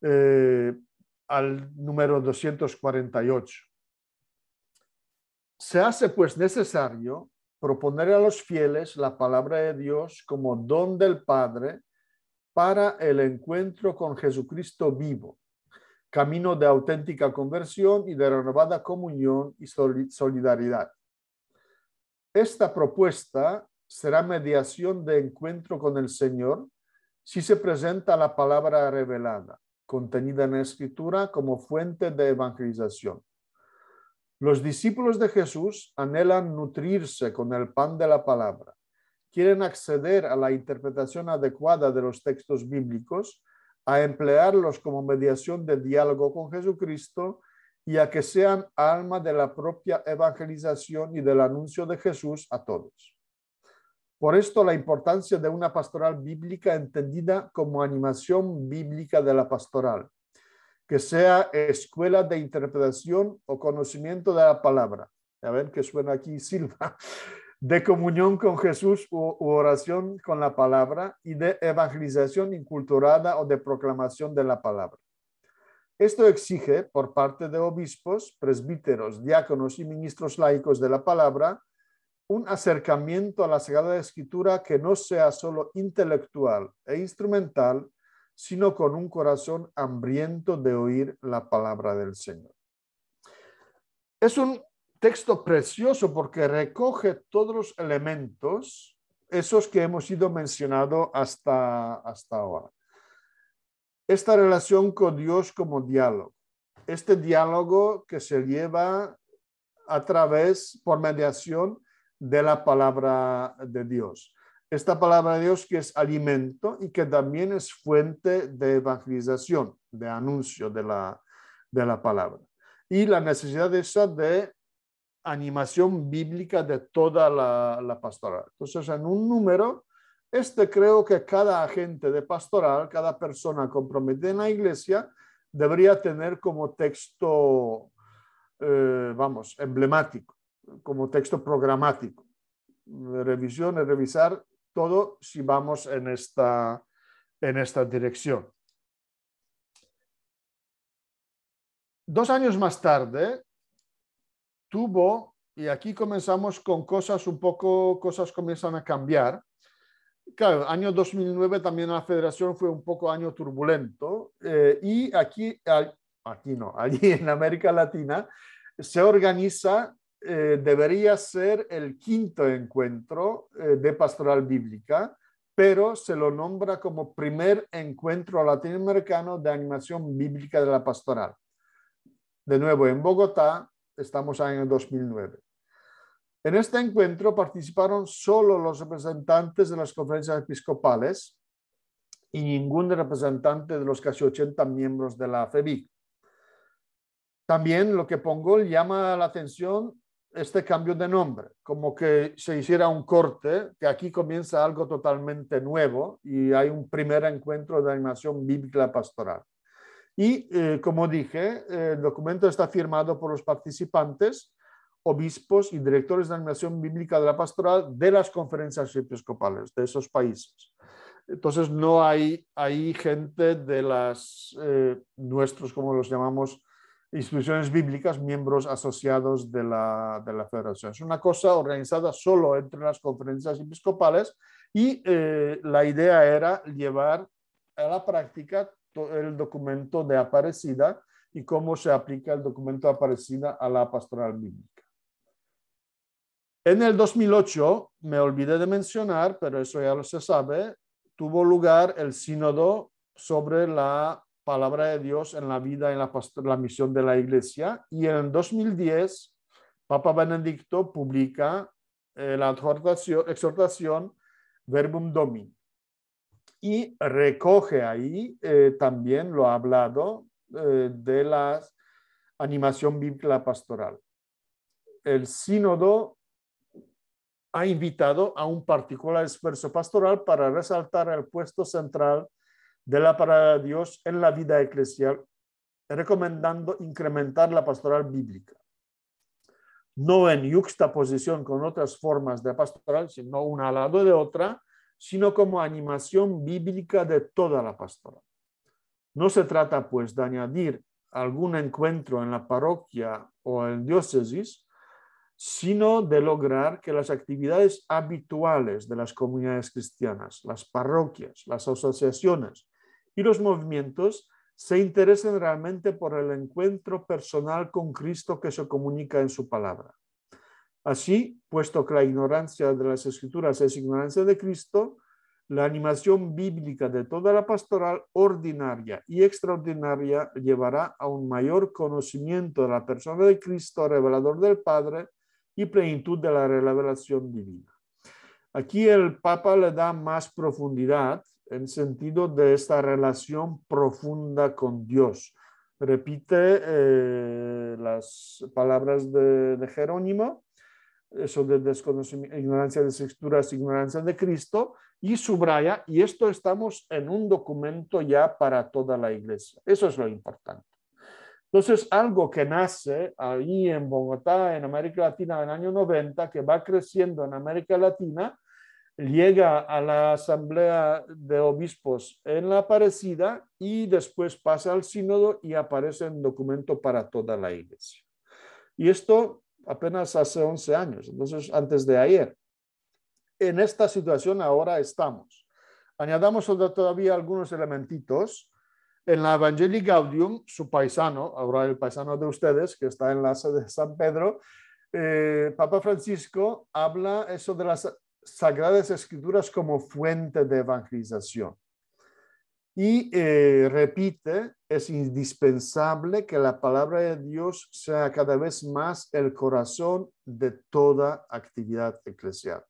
Eh, al número 248. Se hace pues necesario proponer a los fieles la palabra de Dios como don del Padre para el encuentro con Jesucristo vivo, camino de auténtica conversión y de renovada comunión y solidaridad. Esta propuesta será mediación de encuentro con el Señor si se presenta la palabra revelada contenida en la escritura como fuente de evangelización. Los discípulos de Jesús anhelan nutrirse con el pan de la palabra, quieren acceder a la interpretación adecuada de los textos bíblicos, a emplearlos como mediación de diálogo con Jesucristo y a que sean alma de la propia evangelización y del anuncio de Jesús a todos. Por esto la importancia de una pastoral bíblica entendida como animación bíblica de la pastoral, que sea escuela de interpretación o conocimiento de la palabra. A ver qué suena aquí <laughs> Silva. De comunión con Jesús u oración con la palabra y de evangelización inculturada o de proclamación de la palabra. Esto exige por parte de obispos, presbíteros, diáconos y ministros laicos de la palabra un acercamiento a la Sagrada Escritura que no sea solo intelectual e instrumental, sino con un corazón hambriento de oír la palabra del Señor. Es un texto precioso porque recoge todos los elementos, esos que hemos ido mencionando hasta, hasta ahora. Esta relación con Dios como diálogo, este diálogo que se lleva a través, por mediación de la palabra de Dios. Esta palabra de Dios que es alimento y que también es fuente de evangelización, de anuncio de la, de la palabra. Y la necesidad esa de animación bíblica de toda la, la pastoral. Entonces, en un número, este creo que cada agente de pastoral, cada persona comprometida en la iglesia, debería tener como texto, eh, vamos, emblemático como texto programático. Revisión y revisar todo si vamos en esta, en esta dirección. Dos años más tarde, tuvo, y aquí comenzamos con cosas un poco, cosas comienzan a cambiar. Claro, año 2009 también la federación fue un poco año turbulento eh, y aquí, aquí no, <laughs> allí en América Latina se organiza eh, debería ser el quinto encuentro eh, de pastoral bíblica, pero se lo nombra como primer encuentro latinoamericano de animación bíblica de la pastoral. De nuevo, en Bogotá, estamos en el 2009. En este encuentro participaron solo los representantes de las conferencias episcopales y ningún representante de los casi 80 miembros de la FEBIC. También lo que pongo llama la atención este cambio de nombre, como que se hiciera un corte, que aquí comienza algo totalmente nuevo y hay un primer encuentro de animación bíblica pastoral. Y eh, como dije, el documento está firmado por los participantes, obispos y directores de animación bíblica de la pastoral de las conferencias episcopales de esos países. Entonces no hay, hay gente de las, eh, nuestros, como los llamamos, instituciones bíblicas, miembros asociados de la, de la, federación. Es una cosa organizada solo entre las conferencias episcopales y eh, la idea era llevar a la práctica el documento de Aparecida y cómo se aplica el documento de Aparecida a la pastoral bíblica. En el 2008, me olvidé de mencionar, pero eso ya lo se sabe, tuvo lugar el sínodo sobre la palabra de Dios en la vida, en la, misión de la iglesia. Y en 2010, Papa Benedicto publica eh, la exhortación, Verbum Domini. Y recoge ahí, eh, también lo hablado, eh, de la animación bíblica pastoral. El sínodo ha invitado a un particular esfuerzo pastoral para resaltar el puesto central de la palabra de Dios en la vida eclesial, recomendando incrementar la pastoral bíblica. No en yuxtaposición con otras formas de pastoral, sino una al lado de otra, sino como animación bíblica de toda la pastoral. No se trata, pues, de añadir algún encuentro en la parroquia o en diócesis, sino de lograr que las actividades habituales de las comunidades cristianas, las parroquias, las asociaciones, y los movimientos se interesen realmente por el encuentro personal con Cristo que se comunica en su palabra. Así, puesto que la ignorancia de las escrituras es ignorancia de Cristo, la animación bíblica de toda la pastoral ordinaria y extraordinaria llevará a un mayor conocimiento de la persona de Cristo, revelador del Padre, y plenitud de la revelación divina. Aquí el Papa le da más profundidad en sentido de esta relación profunda con Dios. Repite eh, las palabras de, Jerónimo, eso de desconocimiento, ignorancia de escrituras, ignorancia de Cristo, y subraya, y esto estamos en un documento ya para toda la iglesia. Eso es lo importante. Entonces, algo que nace ahí en Bogotá, en América Latina, en el año 90, que va creciendo en América Latina, llega a la asamblea de obispos en la parecida y después pasa al sínodo y aparece en documento para toda la iglesia. Y esto apenas hace 11 años, entonces antes de ayer. En esta situación ahora estamos. Añadamos todavía algunos elementitos. En la Evangelii Gaudium, su paisano, ahora el paisano de ustedes, que está en la sede de San Pedro, eh, Papa Francisco habla eso de las Sagradas Escrituras como fuente de evangelización. Y eh, repite, es indispensable que la palabra de Dios sea cada vez más el corazón de toda actividad eclesial.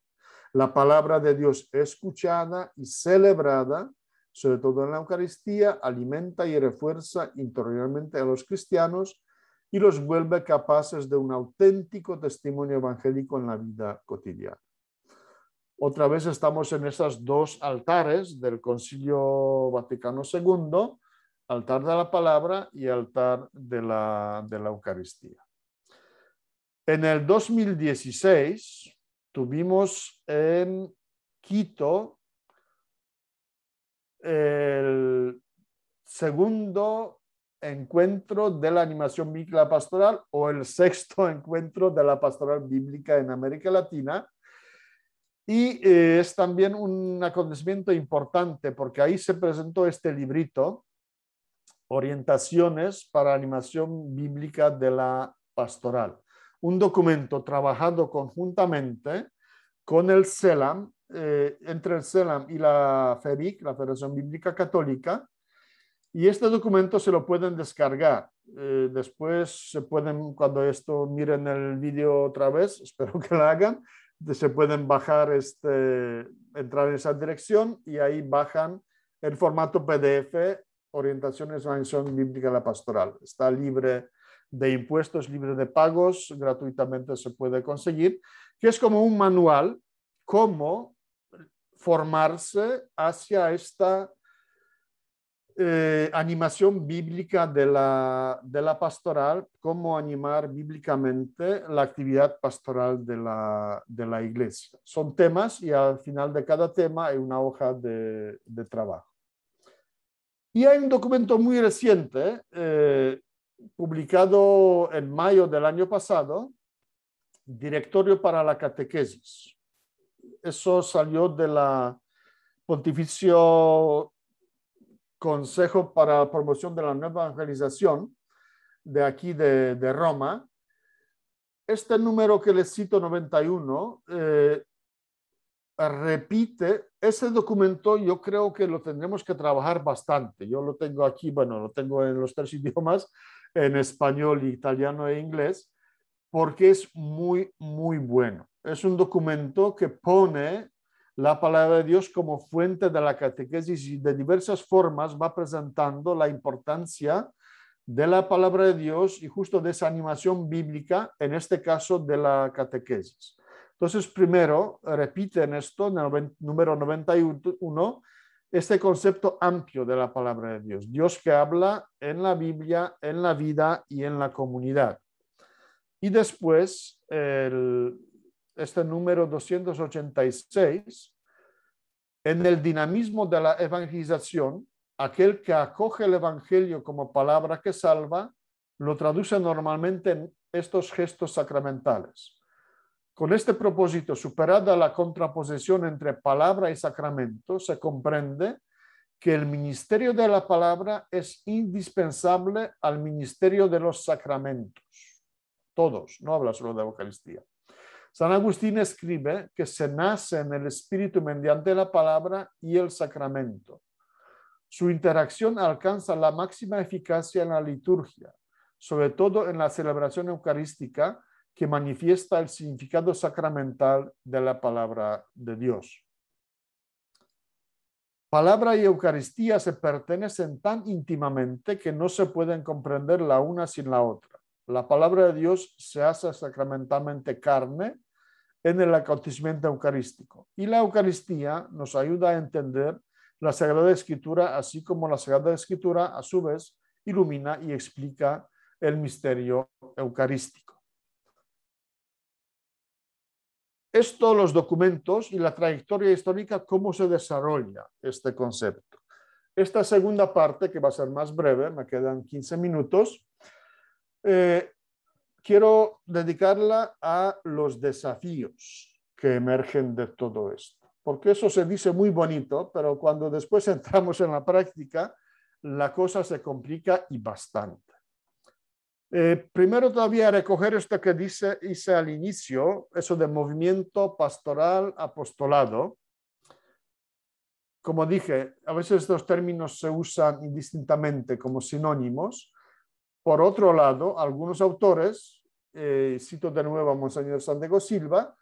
La palabra de Dios escuchada y celebrada, sobre todo en la Eucaristía, alimenta y refuerza interiormente a los cristianos y los vuelve capaces de un auténtico testimonio evangélico en la vida cotidiana. Otra vez estamos en esos dos altares del Concilio Vaticano II, altar de la palabra y altar de la, de la Eucaristía. En el 2016 tuvimos en Quito el segundo encuentro de la animación bíblica pastoral o el sexto <laughs> encuentro de la pastoral bíblica en América Latina, y eh, es también un acontecimiento importante porque ahí se presentó este librito, Orientaciones para Animación Bíblica de la Pastoral, un documento trabajado conjuntamente con el CELAM, eh, entre el CELAM y la FERIC, la Federación Bíblica Católica, y este documento se lo pueden descargar. Eh, después se pueden, cuando esto miren el vídeo otra vez, <laughs> espero que lo hagan, se pueden bajar, este, entrar en esa dirección y ahí bajan el formato PDF, orientaciones de la bíblica la pastoral. Está libre de impuestos, libre de pagos, gratuitamente se puede conseguir, que es como un manual, cómo formarse hacia esta eh, animación bíblica de la, pastoral, cómo animar bíblicamente la actividad pastoral de la, iglesia. Son temas y al final de cada tema hay una hoja de, trabajo. Y hay un documento muy reciente, eh, publicado en mayo del año pasado, Directorio para la Catequesis. Eso salió de la Pontificio Consejo para la Promoción de la Nueva Evangelización de aquí de, Roma. Este número que les cito, 91, eh, repite, ese documento yo creo que lo tendremos que trabajar bastante. Yo lo tengo aquí, bueno, lo tengo en los tres <laughs> idiomas, en español, italiano e inglés, porque es muy, muy bueno. Es un documento que pone la palabra de Dios como fuente de la catequesis y de diversas formas va presentando la importancia de la palabra de Dios y justo de esa animación bíblica, en este caso de la catequesis. Entonces, primero, repiten esto en número 91, este concepto amplio de la palabra de Dios, Dios que habla en la Biblia, en la vida y en la comunidad. Y después, el, este número 286, en el dinamismo de la evangelización, aquel que acoge el Evangelio como palabra que salva, lo traduce normalmente en estos gestos sacramentales. Con este propósito, superada la contraposición entre palabra y sacramento, se comprende que el ministerio de la palabra es indispensable al ministerio de los sacramentos. Todos, no habla solo de Eucaristía. San Agustín escribe que se nace en el espíritu mediante la palabra y el sacramento. Su interacción alcanza la máxima eficacia en la liturgia, sobre todo en la celebración eucarística que manifiesta el significado sacramental de la palabra de Dios. Palabra y Eucaristía se pertenecen tan íntimamente que no se pueden comprender la una sin la otra la palabra de Dios se hace sacramentalmente carne en el acontecimiento eucarístico. Y la Eucaristía nos ayuda a entender la Sagrada Escritura, así como la Sagrada Escritura, a su vez, ilumina y explica el misterio eucarístico. Esto, los documentos y la trayectoria histórica, cómo se desarrolla este concepto. Esta segunda parte, que va a ser más breve, me quedan 15 minutos, eh, quiero dedicarla a los desafíos que emergen de todo esto, porque eso se dice muy bonito, pero cuando después <laughs> entramos en la práctica, la cosa se complica y bastante. Eh, primero todavía recoger esto que dice, hice al inicio, eso de movimiento pastoral apostolado. Como dije, a veces estos términos se usan indistintamente como sinónimos, por otro lado, algunos autores, eh, cito de nuevo a Monseñor Sandego Silva,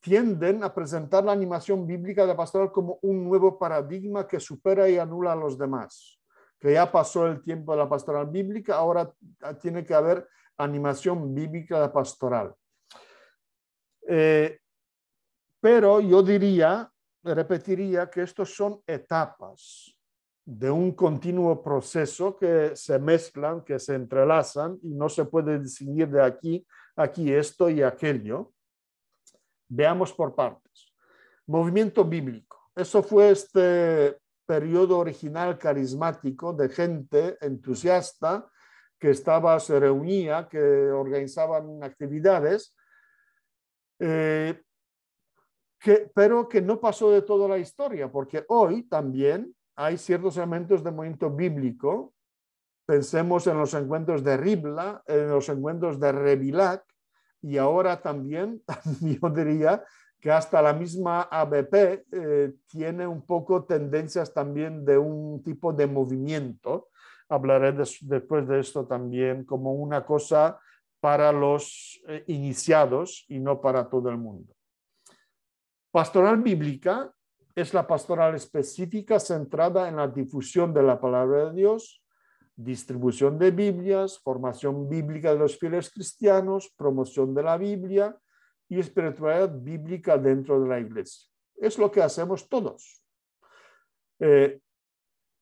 tienden a presentar la animación bíblica de la pastoral como un nuevo paradigma que supera y anula a los demás, que ya pasó el tiempo de la pastoral bíblica, ahora tiene que haber animación bíblica de pastoral. Eh, pero yo diría, repetiría que estos son etapas de un continuo proceso que se mezclan, que se entrelazan y no se puede distinguir de aquí, aquí esto y aquello. Veamos por partes. Movimiento bíblico. Eso fue este periodo original carismático de gente entusiasta que estaba, se reunía, que organizaban actividades, eh, pero que no pasó de toda la historia, porque hoy también hay ciertos elementos de movimiento bíblico. Pensemos en los encuentros de Ribla, en los encuentros de Rebilac, y ahora también, <laughs> yo diría que hasta la misma ABP eh, tiene un poco tendencias también de un tipo de movimiento. Hablaré después de esto también como una cosa para los eh, iniciados y no para todo el mundo. Pastoral bíblica es la pastoral específica centrada en la difusión de la palabra de Dios, distribución de Biblias, formación bíblica de los fieles cristianos, promoción de la Biblia y espiritualidad bíblica dentro de la iglesia. Es lo que hacemos todos. Eh,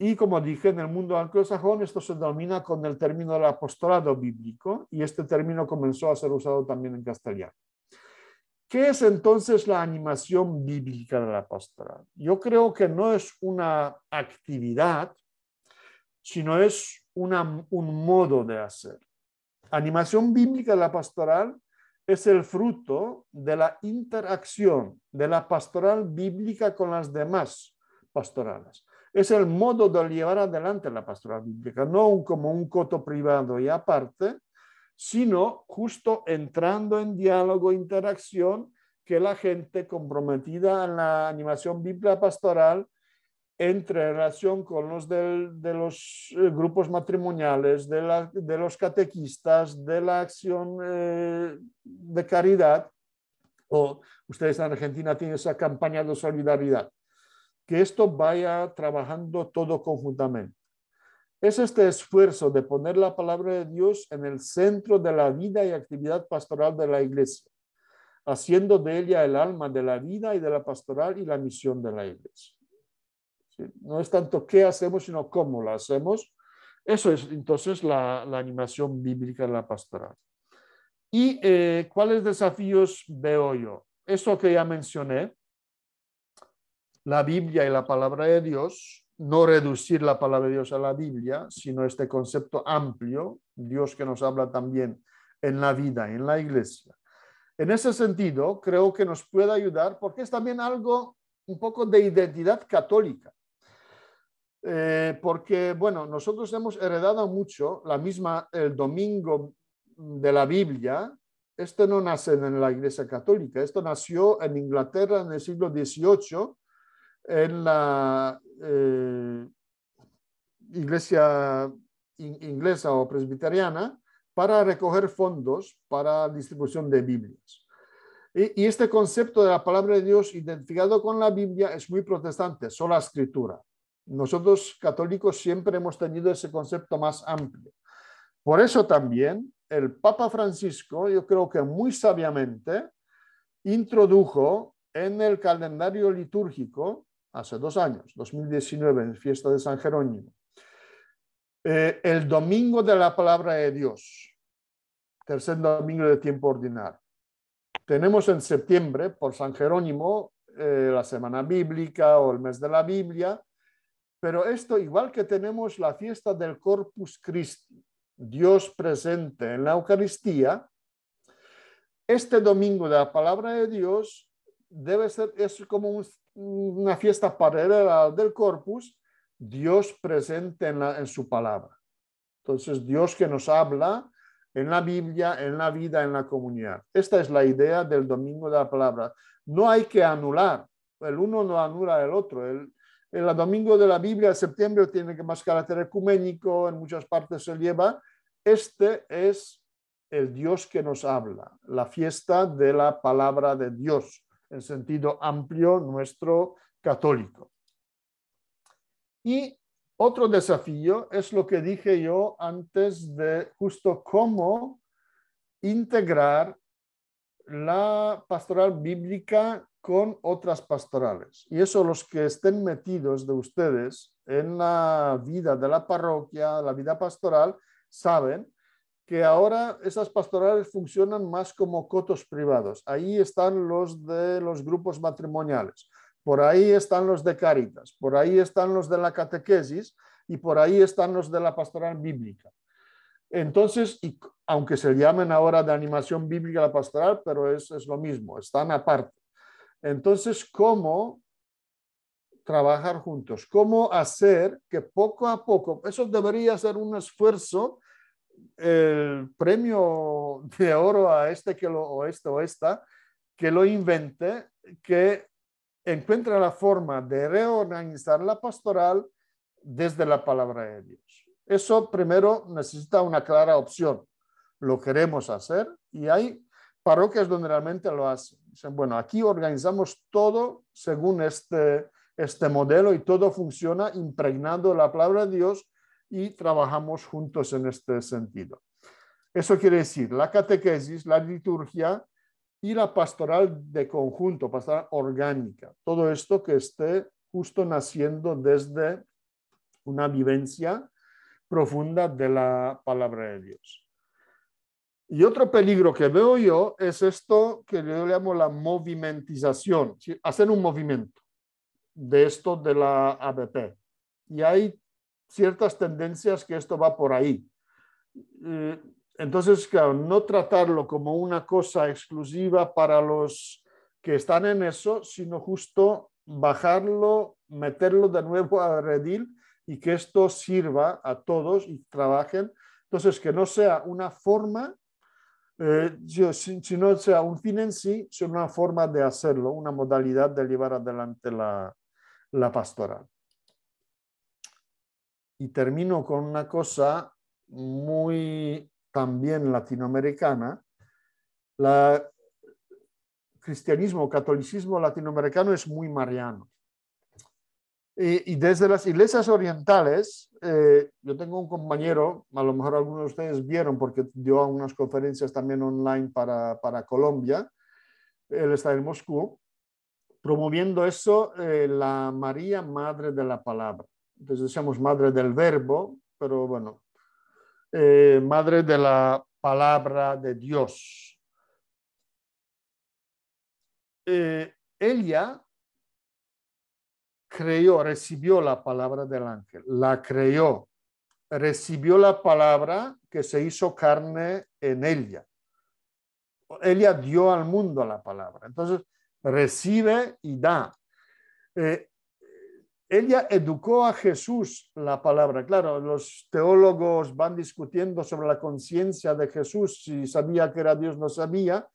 y como dije, en el mundo anglosajón esto se denomina con el término del apostolado bíblico y este término comenzó a ser usado también en castellano. ¿Qué es entonces la animación bíblica de la pastoral? Yo creo que no es una actividad, sino es un modo de hacer. Animación bíblica de la pastoral es el fruto de la interacción de la pastoral bíblica con las demás pastorales. Es el modo de llevar adelante la pastoral bíblica, no como un coto privado y aparte, sino justo entrando en diálogo, e interacción, que la gente comprometida en la animación biblia pastoral entre relación con los de los eh, grupos matrimoniales, de, los catequistas, de la acción eh, de caridad, o ustedes en Argentina tienen esa campaña de solidaridad, que esto vaya trabajando todo conjuntamente. Es este esfuerzo de poner la palabra de Dios en el centro de la vida y actividad pastoral de la iglesia, haciendo de ella el alma de la vida y de la pastoral y la misión de la iglesia. No es tanto qué hacemos, sino cómo lo hacemos. Eso es entonces la, animación bíblica de la pastoral. ¿Y eh, cuáles desafíos veo yo? Eso que ya mencioné, la Biblia y la palabra de Dios, no reducir la palabra de Dios a la Biblia, sino este concepto amplio, Dios que nos habla también en la vida, en la iglesia. En ese sentido, creo que nos puede ayudar porque es también algo, un poco de identidad católica. Eh, porque, bueno, nosotros hemos heredado mucho la misma, el domingo de la Biblia, esto no nace en la Iglesia Católica, esto nació en Inglaterra en el siglo XVIII en la eh, iglesia inglesa o presbiteriana para recoger fondos para distribución de Biblias. Y, y, este concepto de la palabra de Dios identificado con la Biblia es muy protestante, sola escritura. Nosotros católicos siempre hemos tenido ese concepto más amplio. Por eso también el Papa Francisco, yo creo que muy sabiamente, introdujo en el calendario litúrgico hace dos años, 2019, en fiesta de San Jerónimo. Eh, el domingo de la palabra de Dios, tercer domingo de tiempo ordinario. Tenemos en septiembre, por San Jerónimo, eh, la semana bíblica o el mes de la Biblia, pero esto igual que tenemos la fiesta del Corpus Christi, Dios presente en la Eucaristía, este domingo de la palabra de Dios debe ser, es como un una fiesta paralela del corpus, Dios presente en, su palabra. Entonces, Dios que nos habla en la Biblia, en la vida, en la comunidad. Esta es la idea del domingo de la palabra. No hay que anular. El uno no anula el otro. El, el domingo de la Biblia, septiembre, tiene más carácter ecuménico, en muchas partes se lleva. Este es el Dios que nos habla, la fiesta de la palabra de Dios en sentido amplio nuestro católico. Y otro desafío es lo que dije yo antes de justo cómo integrar la pastoral bíblica con otras pastorales. Y eso los que estén metidos de ustedes en la vida de la parroquia, la vida pastoral, saben que ahora esas pastorales funcionan más como cotos privados. Ahí están los de los grupos matrimoniales, por ahí están los de caritas, por ahí están los de la catequesis y por ahí están los de la pastoral bíblica. Entonces, y aunque se llamen ahora de animación bíblica la pastoral, pero es, es lo mismo, están aparte. Entonces, ¿cómo trabajar juntos? ¿Cómo hacer que poco a poco, eso debería ser un esfuerzo el premio de oro a este que lo, o este o esta que lo invente, que encuentra la forma de reorganizar la pastoral desde la palabra de Dios. Eso primero necesita una clara opción. Lo queremos hacer y hay parroquias donde realmente lo hacen. bueno, aquí organizamos todo según este, este modelo y todo funciona impregnando la palabra de Dios y trabajamos juntos en este sentido. Eso quiere decir la catequesis, la liturgia y la pastoral de conjunto, pastoral orgánica. Todo esto que esté justo naciendo desde una vivencia profunda de la palabra de Dios. Y otro peligro que veo yo es esto que yo llamo la movimentización, hacer un movimiento de esto de la ABP. Y hay ciertas tendencias que esto va por ahí. Eh, entonces, claro, no tratarlo como una cosa exclusiva para los que están en eso, sino justo bajarlo, meterlo de nuevo a redil y que esto sirva a todos y trabajen. Entonces, que no sea una forma, eh, sino sea un fin en sí, sino una forma de hacerlo, una modalidad de llevar adelante la, la pastoral. Y termino con una cosa muy también latinoamericana. La, cristianismo, catolicismo latinoamericano es muy mariano. Y, desde las iglesias orientales, eh, yo tengo un compañero, a lo mejor algunos de ustedes vieron porque dio unas conferencias también online para, para Colombia, él está en Moscú, promoviendo eso, eh, la María Madre de la Palabra entonces decíamos madre del verbo, pero bueno, eh, madre de la palabra de Dios. Eh, ella creyó, recibió la palabra del ángel, la creyó, recibió la palabra que se hizo carne en ella. Ella dio al mundo la palabra. Entonces, recibe y da. Eh, ella educó a Jesús la palabra. Claro, los teólogos van discutiendo sobre la conciencia de Jesús, si sabía que era Dios, no sabía.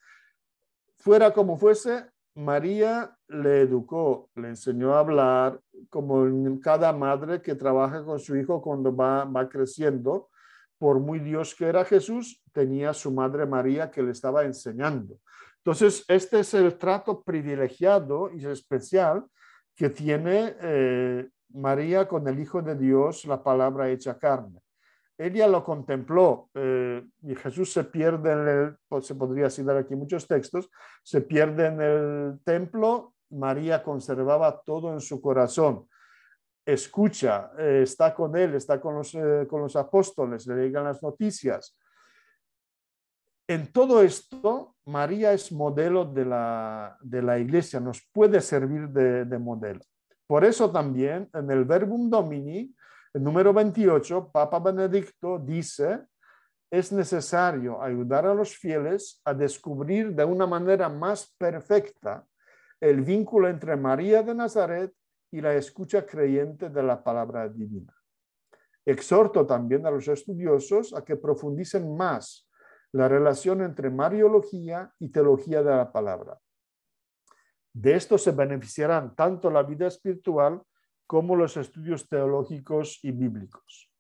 Fuera como fuese, María le educó, le enseñó a hablar, como en cada madre que trabaja con su hijo cuando va, creciendo. Por muy Dios que era Jesús, tenía su madre María que le estaba enseñando. Entonces, este es el trato privilegiado y especial que tiene eh, María con el Hijo de Dios, la palabra hecha carne. Ella lo contempló eh, y Jesús se pierde en el, pues, se podría citar aquí muchos textos, se pierde en el templo, María conservaba todo en su corazón, escucha, eh, está con él, está con los, con los apóstoles, le llegan las noticias. En todo esto, María es modelo de la, iglesia, nos puede servir de, modelo. Por eso también en el Verbum Domini, el número 28, Papa Benedicto dice, es necesario ayudar a los fieles a descubrir de una manera más perfecta el vínculo entre María de Nazaret y la escucha creyente de la palabra divina. Exhorto también a los estudiosos a que profundicen más la relación entre Mariología y teología de la palabra. De esto se beneficiarán tanto la vida espiritual como los estudios teológicos y bíblicos.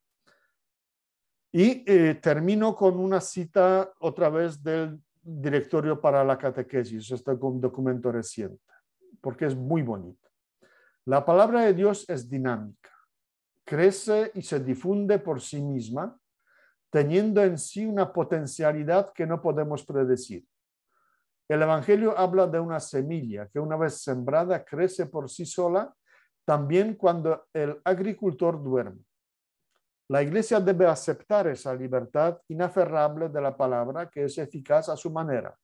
Y eh, termino con una cita otra vez del directorio para la catequesis, este es un documento reciente, porque es muy bonito. La palabra de Dios es dinámica, crece y se difunde por sí misma teniendo en sí una potencialidad que no podemos predecir. El Evangelio habla de una semilla que una vez sembrada crece por sí sola, también cuando el agricultor duerme. La Iglesia debe aceptar esa libertad inaferrable de la palabra que es eficaz a su manera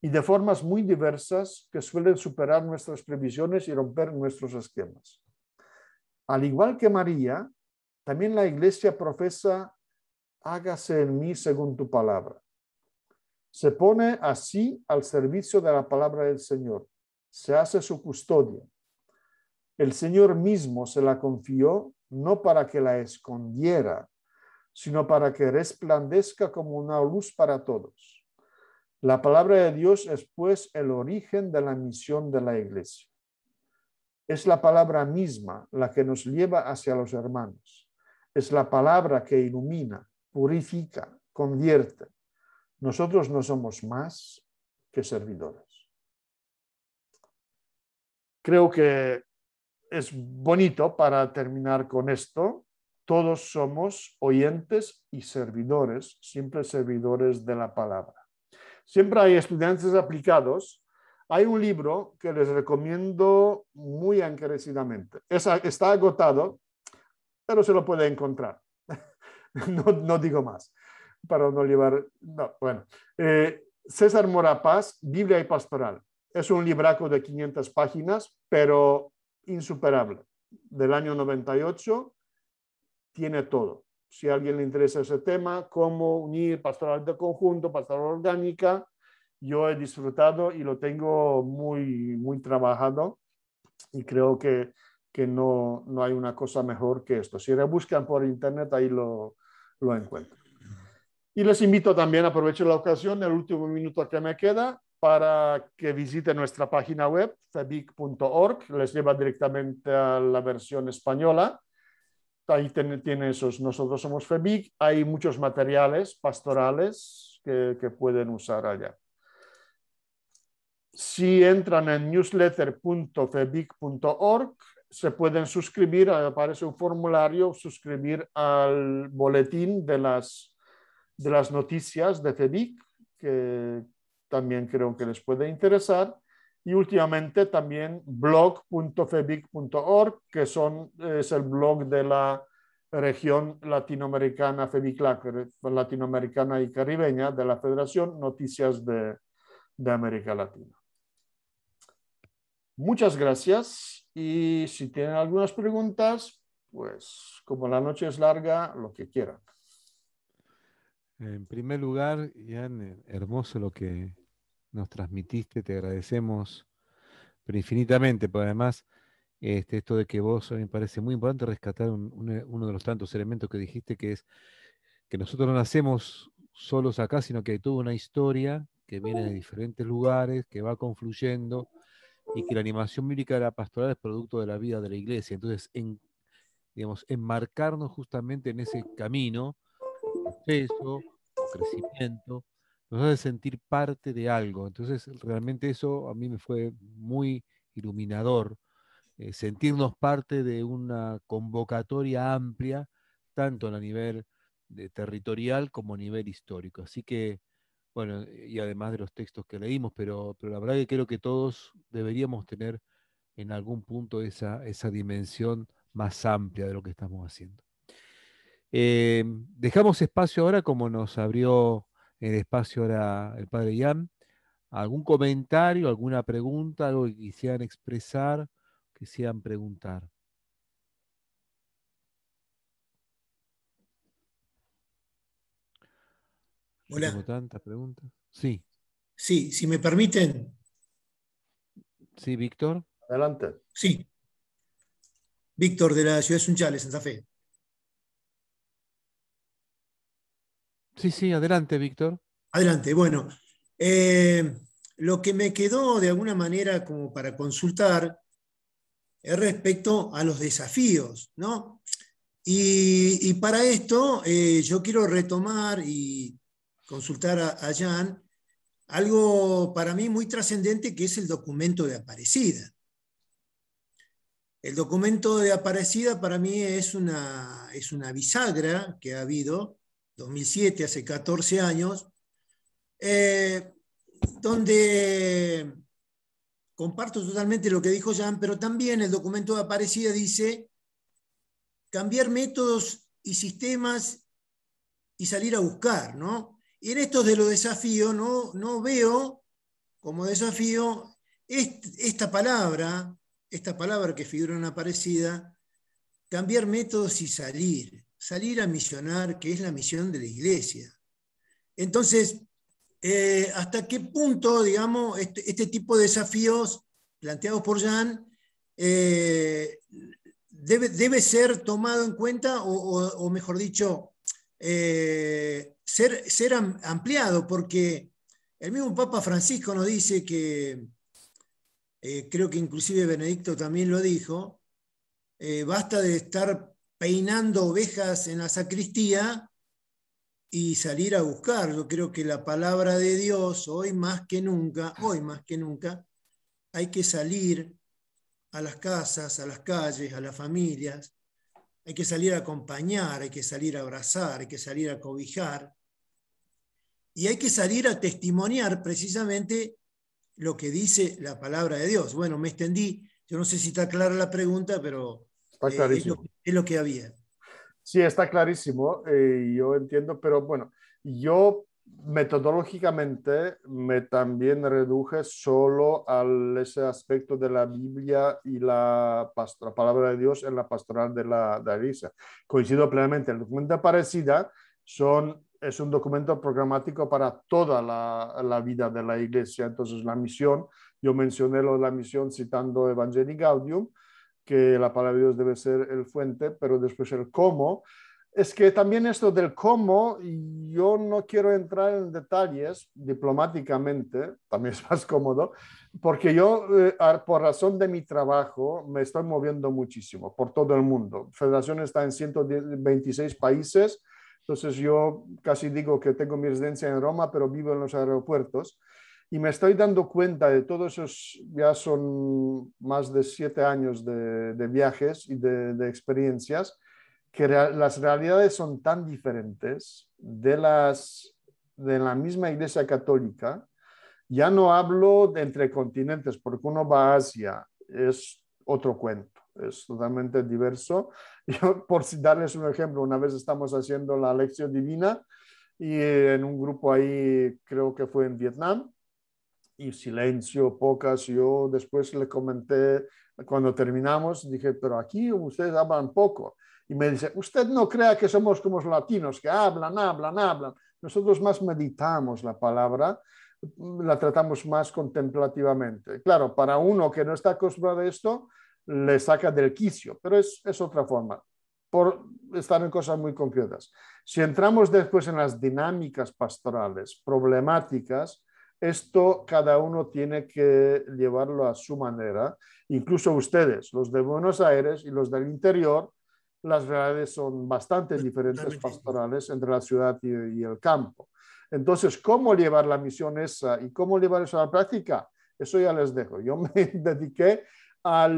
y de formas muy diversas que suelen superar nuestras previsiones y romper nuestros esquemas. Al igual que María, también la Iglesia profesa hágase en mí según tu palabra. Se pone así al servicio de la palabra del Señor, se hace su custodia. El Señor mismo se la confió no para que la escondiera, sino para que resplandezca como una luz para todos. La palabra de Dios es pues el origen de la misión de la iglesia. Es la palabra misma la que nos lleva hacia los hermanos. Es la palabra que ilumina, purifica, convierte. Nosotros no somos más que servidores. Creo que es bonito para terminar con esto. Todos somos oyentes y servidores, siempre servidores de la palabra. Siempre hay estudiantes aplicados hay un libro que les recomiendo muy encarecidamente. está agotado, pero se lo puede encontrar. <laughs> no, digo más para no llevar... bueno. Eh, César Morapaz, Biblia y Pastoral. Es un libraco de 500 páginas, pero insuperable. Del año 98, tiene todo. Si a alguien le interesa ese tema, cómo unir pastoral de conjunto, pastoral orgánica, yo he disfrutado y lo tengo muy, muy trabajado y creo que, no, no hay una cosa mejor que esto. Si lo buscan por internet, ahí lo, lo encuentro. Y les invito también, aprovecho la ocasión, el último minuto que me queda, para que visiten nuestra página web, febic.org, les lleva directamente a la versión española. Ahí tiene, esos, nosotros somos Febic, hay muchos materiales pastorales que, que pueden usar allá. Si entran en newsletter.febic.org, se pueden suscribir, aparece un formulario, suscribir al boletín de las, de las noticias de FEBIC, que también creo que les puede interesar. Y últimamente también blog.febic.org, que son, es el blog de la región latinoamericana, FEBIC latinoamericana y caribeña de la Federación Noticias de, de América Latina. Muchas gracias. Y si tienen algunas preguntas, pues como la noche es larga, lo que quieran. En primer lugar, Ian, eh, hermoso lo que nos transmitiste, te agradecemos infinitamente, pero además este, esto de que vos, a mí me parece muy importante rescatar eh, uno de los tantos elementos que dijiste, que es que nosotros no nacemos solos acá, sino que hay toda una historia que viene de diferentes lugares, que va confluyendo, y que la animación bíblica de la pastoral es producto de la vida de la iglesia. Entonces, digamos, enmarcarnos justamente en ese camino, proceso, crecimiento, nos hace sentir parte de algo. Entonces, realmente eso a mí me fue muy iluminador, eh, sentirnos parte de una convocatoria amplia, tanto a nivel eh, territorial como a nivel histórico. Así que bueno, eh, y además de los textos que leímos, pero, la verdad que creo que todos deberíamos tener en algún punto esa, esa dimensión más amplia de lo que estamos haciendo. Eh, dejamos espacio ahora, como nos abrió el espacio ahora el padre Ian, algún comentario, alguna pregunta, algo que quisieran expresar, quisieran preguntar. Hola. tantas preguntas. Sí. Sí, si me permiten. Sí, Víctor. Adelante. Sí. Víctor, de la ciudad de Sunchales, Santa Fe. Sí, sí, adelante, Víctor. Adelante, bueno. Eh, lo que me quedó de alguna manera como para consultar es respecto a los desafíos, ¿no? Y, para esto eh, yo quiero retomar y consultar a, Jan, algo para mí muy trascendente que es el documento de Aparecida. El documento de Aparecida para mí es una, es una bisagra que ha habido, 2007, hace 14 años, eh, donde comparto totalmente lo que dijo Jan, pero también el documento de Aparecida dice cambiar métodos y sistemas y salir a buscar, ¿no? Y en estos de los desafíos no, no veo como desafío esta palabra, esta palabra que figura una Aparecida, cambiar métodos y salir, salir a misionar, que es la misión de la iglesia. Entonces, eh, ¿hasta qué punto, digamos, este, este, tipo de desafíos planteados por Jan eh, debe, ser tomado en cuenta o, mejor dicho, eh, ser, ampliado, porque el mismo Papa Francisco nos dice que, eh, creo que inclusive Benedicto también lo dijo, eh, basta de estar peinando ovejas en la sacristía y salir a buscar. Yo creo que la palabra de Dios hoy más que nunca, hoy más que nunca, hay que salir a las casas, a las calles, a las familias, hay que salir a acompañar, hay que salir a abrazar, hay que salir a cobijar. Y hay que salir a testimoniar precisamente lo que dice la palabra de Dios. Bueno, me extendí, yo no sé si está clara la pregunta, pero eh, es, lo, que había. Sí, está clarísimo, eh, yo entiendo, pero bueno, yo metodológicamente me también reduje solo a ese aspecto de la Biblia y la palabra de Dios en la pastoral de la, Coincido plenamente. El documento parecida son, es un documento programático para toda la, vida de la iglesia. Entonces, la misión, yo mencioné la misión citando Evangelii Gaudium, que la palabra de Dios debe ser el fuente, pero después el cómo es que también esto del cómo, yo no quiero entrar en detalles diplomáticamente, también es más cómodo, porque yo, eh, por razón de mi trabajo, me estoy moviendo muchísimo por todo el mundo. Federación está en 126 países, entonces yo casi digo que tengo mi residencia en Roma, pero vivo en los aeropuertos. Y me estoy dando cuenta de todos esos, ya son más de siete años de, viajes y de experiencias que las realidades son tan diferentes de, las, de la misma Iglesia Católica. Ya no hablo de entre continentes, porque uno va a Asia, es otro cuento, es totalmente diverso. <laughs> Yo, por darles un ejemplo, una vez estamos haciendo la lección divina y en un grupo ahí, creo que fue en Vietnam, y silencio, pocas. Yo después le comenté, cuando terminamos, dije, pero aquí ustedes hablan poco y me dice, usted no crea que somos como los latinos, que hablan, hablan, hablan. Nosotros más meditamos la palabra, mm, la tratamos más contemplativamente. Claro, para uno que no está acostumbrado a esto, le saca del quicio, pero es, es otra forma, por estar en cosas muy concretas. Si entramos después en las dinámicas pastorales, problemáticas, esto cada uno tiene que llevarlo a su manera. Incluso ustedes, los de Buenos Aires y los del interior, las realidades son bastante diferentes pastorales entre la ciudad y, el campo. Entonces, ¿cómo llevar la misión esa y cómo llevar eso a la práctica? Eso ya les dejo. Yo me <laughs> dediqué a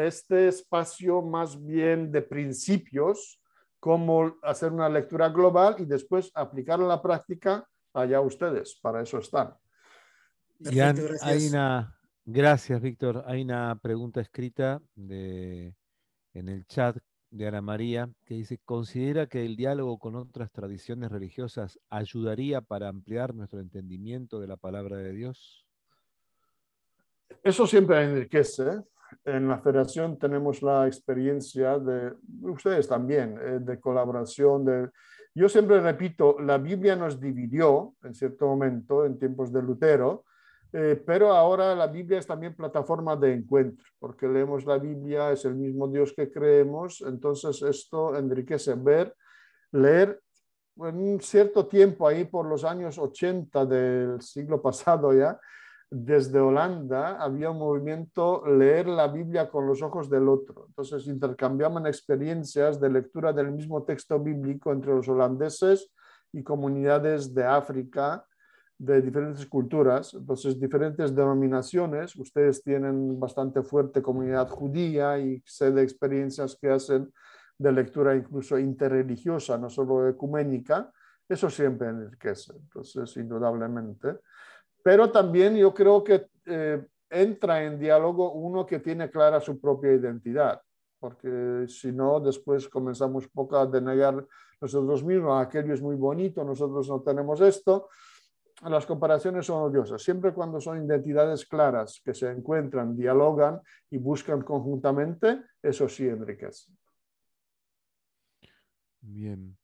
este espacio más bien de principios, cómo hacer una lectura global y después aplicar a la práctica allá ustedes. Para eso están. y gracias. gracias, Víctor. Hay una pregunta escrita de, en el chat de Ana María, que dice, ¿considera que el diálogo con otras tradiciones religiosas ayudaría para ampliar nuestro entendimiento de la palabra de Dios? Eso siempre enriquece. En la federación tenemos la experiencia de, ustedes también, eh, de colaboración. De, yo siempre repito, la Biblia nos dividió en cierto momento, en tiempos de Lutero, eh, pero ahora la Biblia es también plataforma de encuentro, porque leemos la Biblia, es el mismo Dios que creemos, entonces esto enriquece ver, leer. En un cierto tiempo, ahí por los años 80 del siglo <laughs> pasado ya, desde Holanda había un movimiento leer la Biblia con los ojos del otro. Entonces intercambiaban experiencias de lectura del mismo texto bíblico entre los holandeses y comunidades de África de diferentes culturas, entonces diferentes denominaciones, ustedes tienen bastante fuerte comunidad judía y sé de experiencias que hacen de lectura incluso interreligiosa, no solo ecuménica, eso siempre enriquece, entonces indudablemente. Pero también yo creo que eh, entra en diálogo uno que tiene clara su propia identidad, porque si no, después comenzamos poco a denegar nosotros mismos, ah, aquello es muy bonito, nosotros no tenemos esto, las comparaciones son odiosas. Siempre cuando son identidades claras que se encuentran, dialogan y buscan conjuntamente, eso sí enriquece. Bien.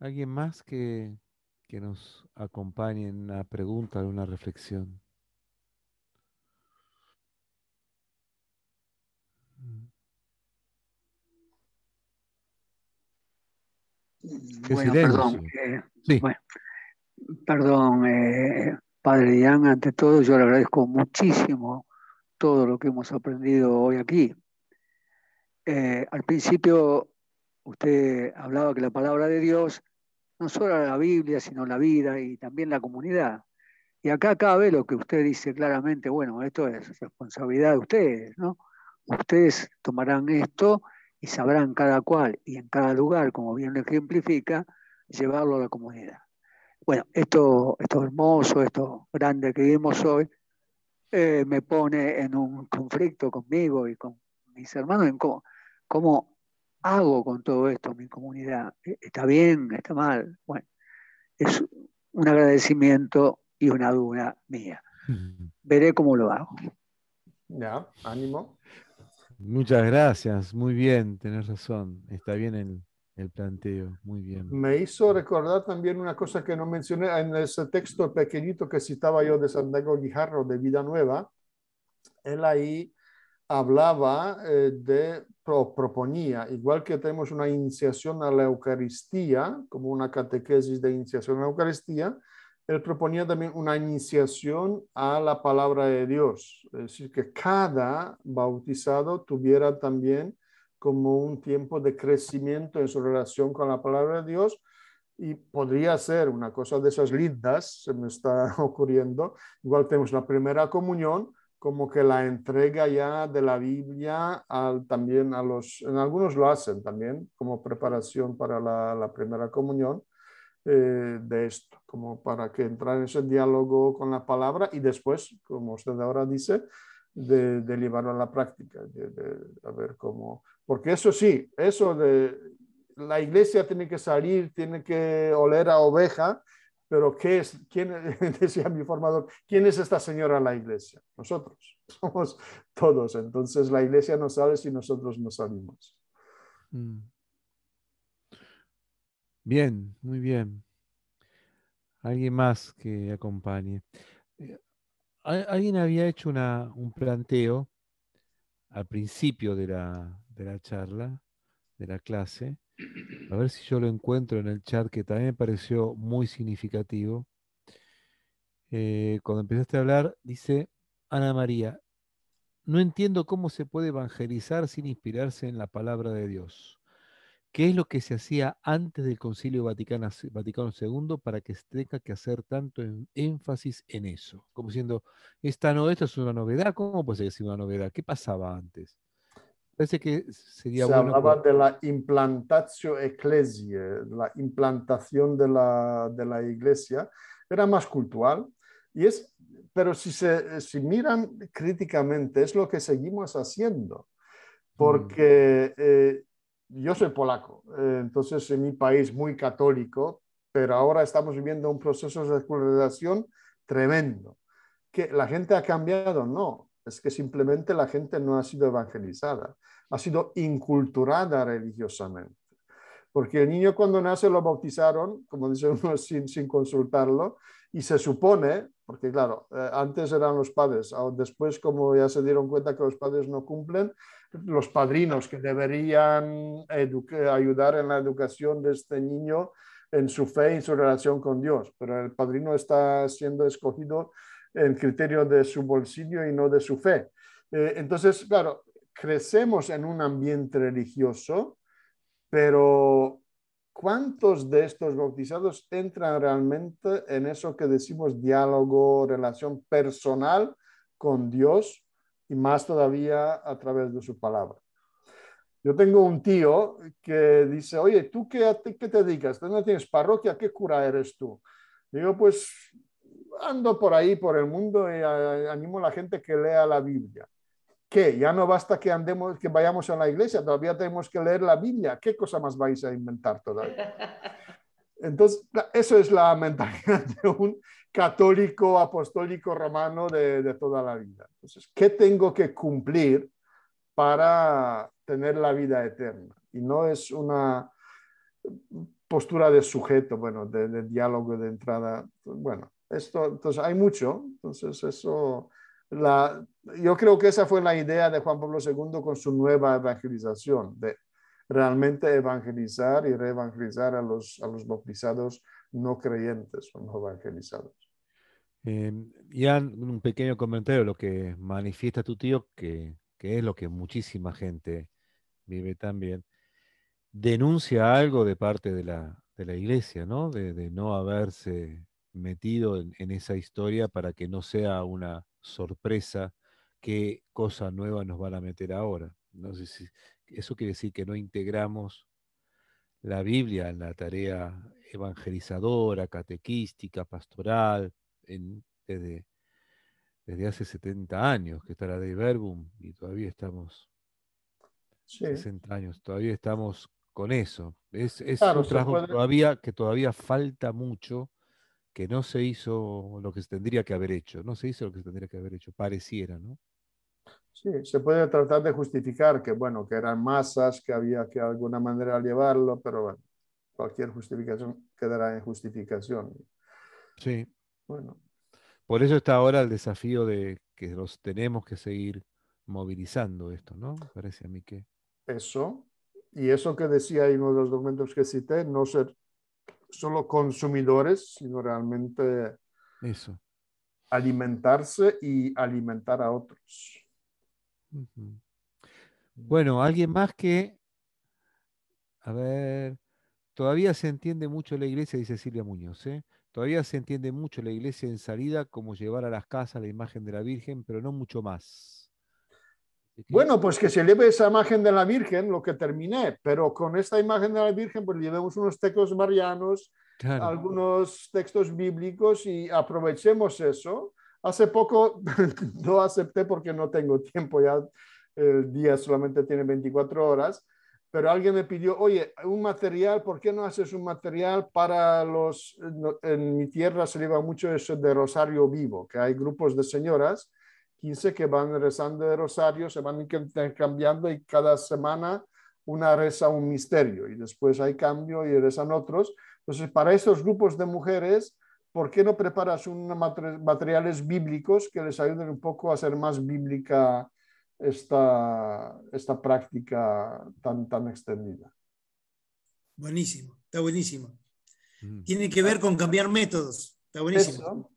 ¿Alguien más que, nos acompañe en una pregunta, en una reflexión? Mm, perdón. Eh, sí. Perdón, eh, Padre Ian, ante todo yo le agradezco muchísimo todo lo que hemos aprendido hoy aquí. Eh, al principio usted hablaba que la palabra de Dios no solo era la Biblia, sino la vida y también la comunidad. Y acá cabe lo que usted dice claramente, bueno, esto es responsabilidad de ustedes, ¿no? Ustedes tomarán esto y sabrán cada cual y en cada lugar, como bien lo ejemplifica, llevarlo a la comunidad bueno, esto, esto hermoso, esto grande que vimos hoy, eh, me pone en un conflicto conmigo y con mis hermanos en cómo, cómo hago con todo esto mi comunidad. E, ¿Está bien? ¿Está mal? Bueno, es un agradecimiento y una duda mía. Veré cómo lo hago. Ya, ánimo. Muchas gracias, muy bien, tenés razón. Está bien el, planteo, muy bien. Me hizo recordar también una cosa que no mencioné en ese texto pequeñito que citaba yo de Santiago Guijarro de Vida Nueva. Él ahí hablaba eh, de, proponía, igual que tenemos una iniciación a la Eucaristía, como una catequesis de iniciación a la Eucaristía, él proponía también una iniciación a la palabra de Dios, es decir, que cada bautizado tuviera también como un tiempo de crecimiento en su relación con la palabra de Dios y podría ser una cosa de esas lindas, se me está <laughs> ocurriendo. Igual tenemos la primera comunión, como que la entrega ya de la Biblia al, también a los, en algunos lo hacen también como preparación para la, primera comunión eh, de esto, como para que entrar en ese diálogo con la palabra y después, como usted ahora dice, de, llevarlo a la práctica, de, ver cómo, porque eso sí, eso de la iglesia tiene que salir, tiene que oler a oveja, pero ¿qué es? ¿Quién, <laughs> decía mi formador, ¿quién es esta señora la iglesia? Nosotros, <laughs> somos todos, entonces la iglesia no sabe si nosotros no salimos. Mm. Bien, muy bien. Alguien más que acompañe alguien había hecho un planteo al principio de la, charla, de la clase, a ver si yo lo encuentro en el chat, que también me pareció muy significativo. Eh, cuando empezaste a hablar, dice Ana María, no entiendo cómo se puede evangelizar sin inspirarse en la palabra de Dios. ¿Qué es lo que se hacía antes del Concilio Vaticano, II para que se tenga que hacer tanto énfasis en eso? Como diciendo, esta no, esto es una novedad, ¿cómo puede ser que sea una novedad? ¿Qué pasaba antes? Parece que sería se bueno hablaba de la implantatio ecclesia, la implantación de la, iglesia, era más cultural, y es, pero si, se, si miran críticamente, es lo que seguimos haciendo, mm. porque... Eh, yo soy polaco, eh, entonces en mi país muy católico, pero ahora estamos viviendo un proceso de secularización tremendo. ¿Que la gente ha cambiado? No, es que simplemente la gente no ha sido evangelizada, ha sido inculturada religiosamente. Porque el niño cuando nace lo bautizaron, como dicen sin consultarlo, y se supone, porque claro, eh, antes eran los padres, después como ya se dieron cuenta que los padres no cumplen, los padrinos que deberían ayudar en la educación de este niño en su fe y su relación con Dios, pero el padrino está siendo escogido en criterio de su bolsillo y no de su fe. Eh, entonces, claro, crecemos en un ambiente religioso, pero ¿cuántos de estos bautizados entran realmente en eso que decimos diálogo, relación personal con Dios y más todavía a través de su palabra? Yo tengo un tío que dice, oye, ¿tú qué, te dedicas? ¿Tú no tienes parroquia? ¿Qué cura eres tú? Digo, pues ando por ahí, por el mundo y animo a la gente que lea la Biblia. ¿Qué? Ya no basta que andemos, que vayamos a la iglesia, todavía tenemos que leer la Biblia. ¿Qué cosa más vais a inventar todavía? <laughs> Entonces, eso es la mentalidad <laughs> de un católico apostólico romano de, toda la vida. Entonces, ¿qué tengo que cumplir para tener la vida eterna? Y no es una postura de sujeto, bueno, de, diálogo, de entrada. Bueno, esto, entonces hay mucho. Entonces, eso, la, yo creo que esa fue la idea de Juan Pablo II con su nueva evangelización, de realmente evangelizar y reevangelizar a los, a los bautizados no creyentes o no evangelizados. Eh, un pequeño comentario, lo que manifiesta tu tío, que, es lo que muchísima gente vive también, denuncia algo de parte de la, iglesia, ¿no? De, no haberse metido en, esa historia para que no sea una sorpresa qué cosa nueva nos van a meter ahora. No sé si, eso quiere decir que no integramos la Biblia en la tarea evangelizadora, catequística, pastoral, desde, hace 70 años que está la Dei Verbum y todavía estamos, 60 años, todavía estamos con eso. Es, es un trabajo que todavía falta mucho, que no se hizo lo que se tendría que haber hecho, no se hizo lo que se tendría que haber hecho, pareciera, ¿no? Sí, se puede tratar de justificar que, bueno, que eran masas, que había que de alguna manera llevarlo, pero cualquier justificación quedará en justificación. Sí. Bueno. Por eso está ahora el desafío de que los tenemos que seguir movilizando esto, ¿no? Parece a mí que. Eso. Y eso que decía en uno de los documentos que cité, no ser solo consumidores, sino realmente eso. alimentarse y alimentar a otros. Bueno, alguien más que, a ver, todavía se entiende mucho la iglesia, dice Silvia Muñoz, ¿eh? todavía se entiende mucho la iglesia en salida como llevar a las casas la imagen de la Virgen, pero no mucho más. Bueno, pues que se lleve esa imagen de la Virgen, lo que terminé, pero con esta imagen de la Virgen, pues llevemos unos textos marianos, algunos textos bíblicos y aprovechemos eso Hace poco no <laughs> acepté porque no tengo tiempo, ya el día solamente tiene 24 horas, pero alguien me pidió, oye, un material, ¿por qué no haces un material para los, en mi tierra se lleva mucho eso de Rosario Vivo, que hay grupos de señoras, 15 que van rezando de Rosario, se van cambiando y cada semana una reza un misterio y después hay cambio y rezan otros. Entonces, para esos grupos de mujeres, ¿por qué no preparas unos materiales bíblicos que les ayuden un poco a hacer más bíblica esta, esta práctica tan, tan extendida? Buenísimo, está buenísimo. Mm. Tiene que ver con cambiar métodos, está buenísimo.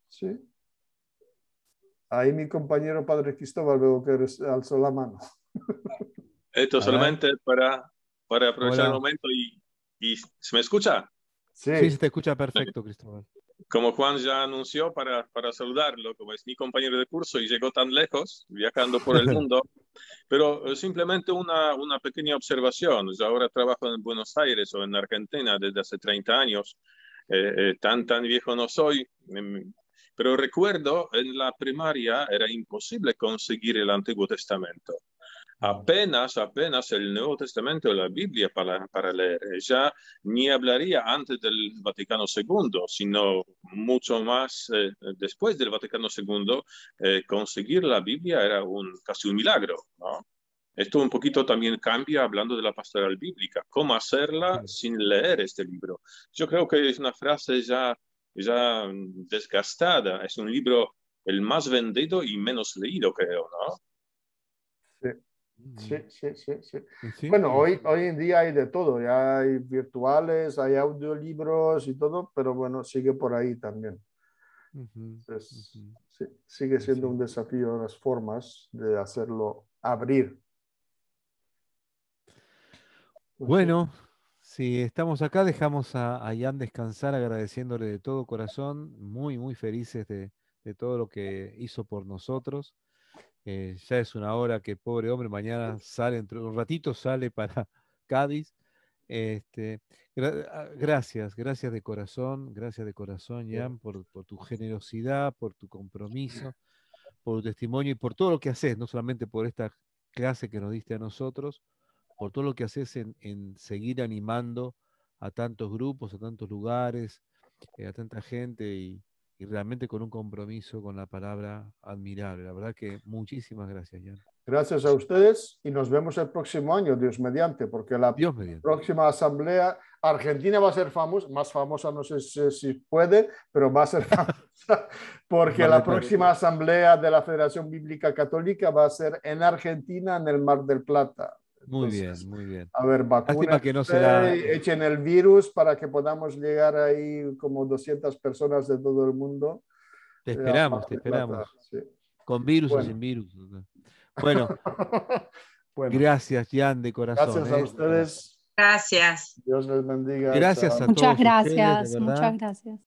Ahí mi compañero Padre Cristóbal veo que alzó la mano. <laughs> Esto solamente para, para aprovechar el momento y, ¿se me escucha? sí, se te escucha perfecto, Cristóbal como Juan ya anunció, para, para saludarlo, como es mi compañero de curso y llegó tan lejos, viajando por el <laughs> mundo, pero eh, simplemente una, una pequeña observación. Yo ahora trabajo en Buenos Aires o en Argentina desde hace 30 años, eh, eh, tan, tan viejo no soy, em, pero recuerdo en la primaria era imposible conseguir el Antiguo Testamento apenas, apenas el Nuevo Testamento, la Biblia para, para leer. ya ni hablaría antes del Vaticano II, sino mucho más eh, después del Vaticano II. Eh, conseguir la Biblia era un, casi un milagro. Esto un poquito también cambia hablando de la pastoral bíblica, cómo hacerla sin leer este libro. Yo creo que es una frase ya, ya desgastada, es un libro el más vendido y menos leído, creo, ¿no? Sí, sí, sí, sí. Bueno, hoy, hoy en día hay de todo, ya hay virtuales, hay audiolibros y todo, pero bueno, sigue por ahí también. sigue siendo un desafío las formas de hacerlo abrir. Pues bueno, si estamos acá, dejamos a, Jan descansar agradeciéndole de todo corazón, muy, muy felices de todo lo que hizo por nosotros ya es una hora que pobre hombre, mañana sale, entre un ratito sale para <laughs> Cádiz. Este, ah, gracias, gracias de corazón, gracias de corazón, Jan, por, por, tu generosidad, por tu compromiso, por tu testimonio y por todo lo que haces, no solamente por esta clase que nos diste a nosotros, por todo lo que haces en, en seguir animando a tantos grupos, a tantos lugares, eh, a tanta gente y, y realmente con un compromiso con la palabra admirable. La verdad que muchísimas gracias, Jan. Gracias a ustedes y nos vemos el próximo año, Dios mediante, porque la próxima asamblea Argentina va a ser famosa, más famosa no sé si, puede, pero va a ser <laughs> famosa, porque la próxima asamblea de la Federación Bíblica Católica va a ser en Argentina, en el Mar del Plata. Muy bien, muy bien. A ver, vacuna que no echen el virus para que podamos llegar ahí como 200 personas de todo el mundo. Te eh, esperamos, te esperamos. Con virus o sin virus. <laughs> Bueno, gracias, Jan, de corazón. Gracias a ¿eh? ustedes. Gracias. Dios les bendiga. Gracias a todos. muchas gracias, muchas gracias.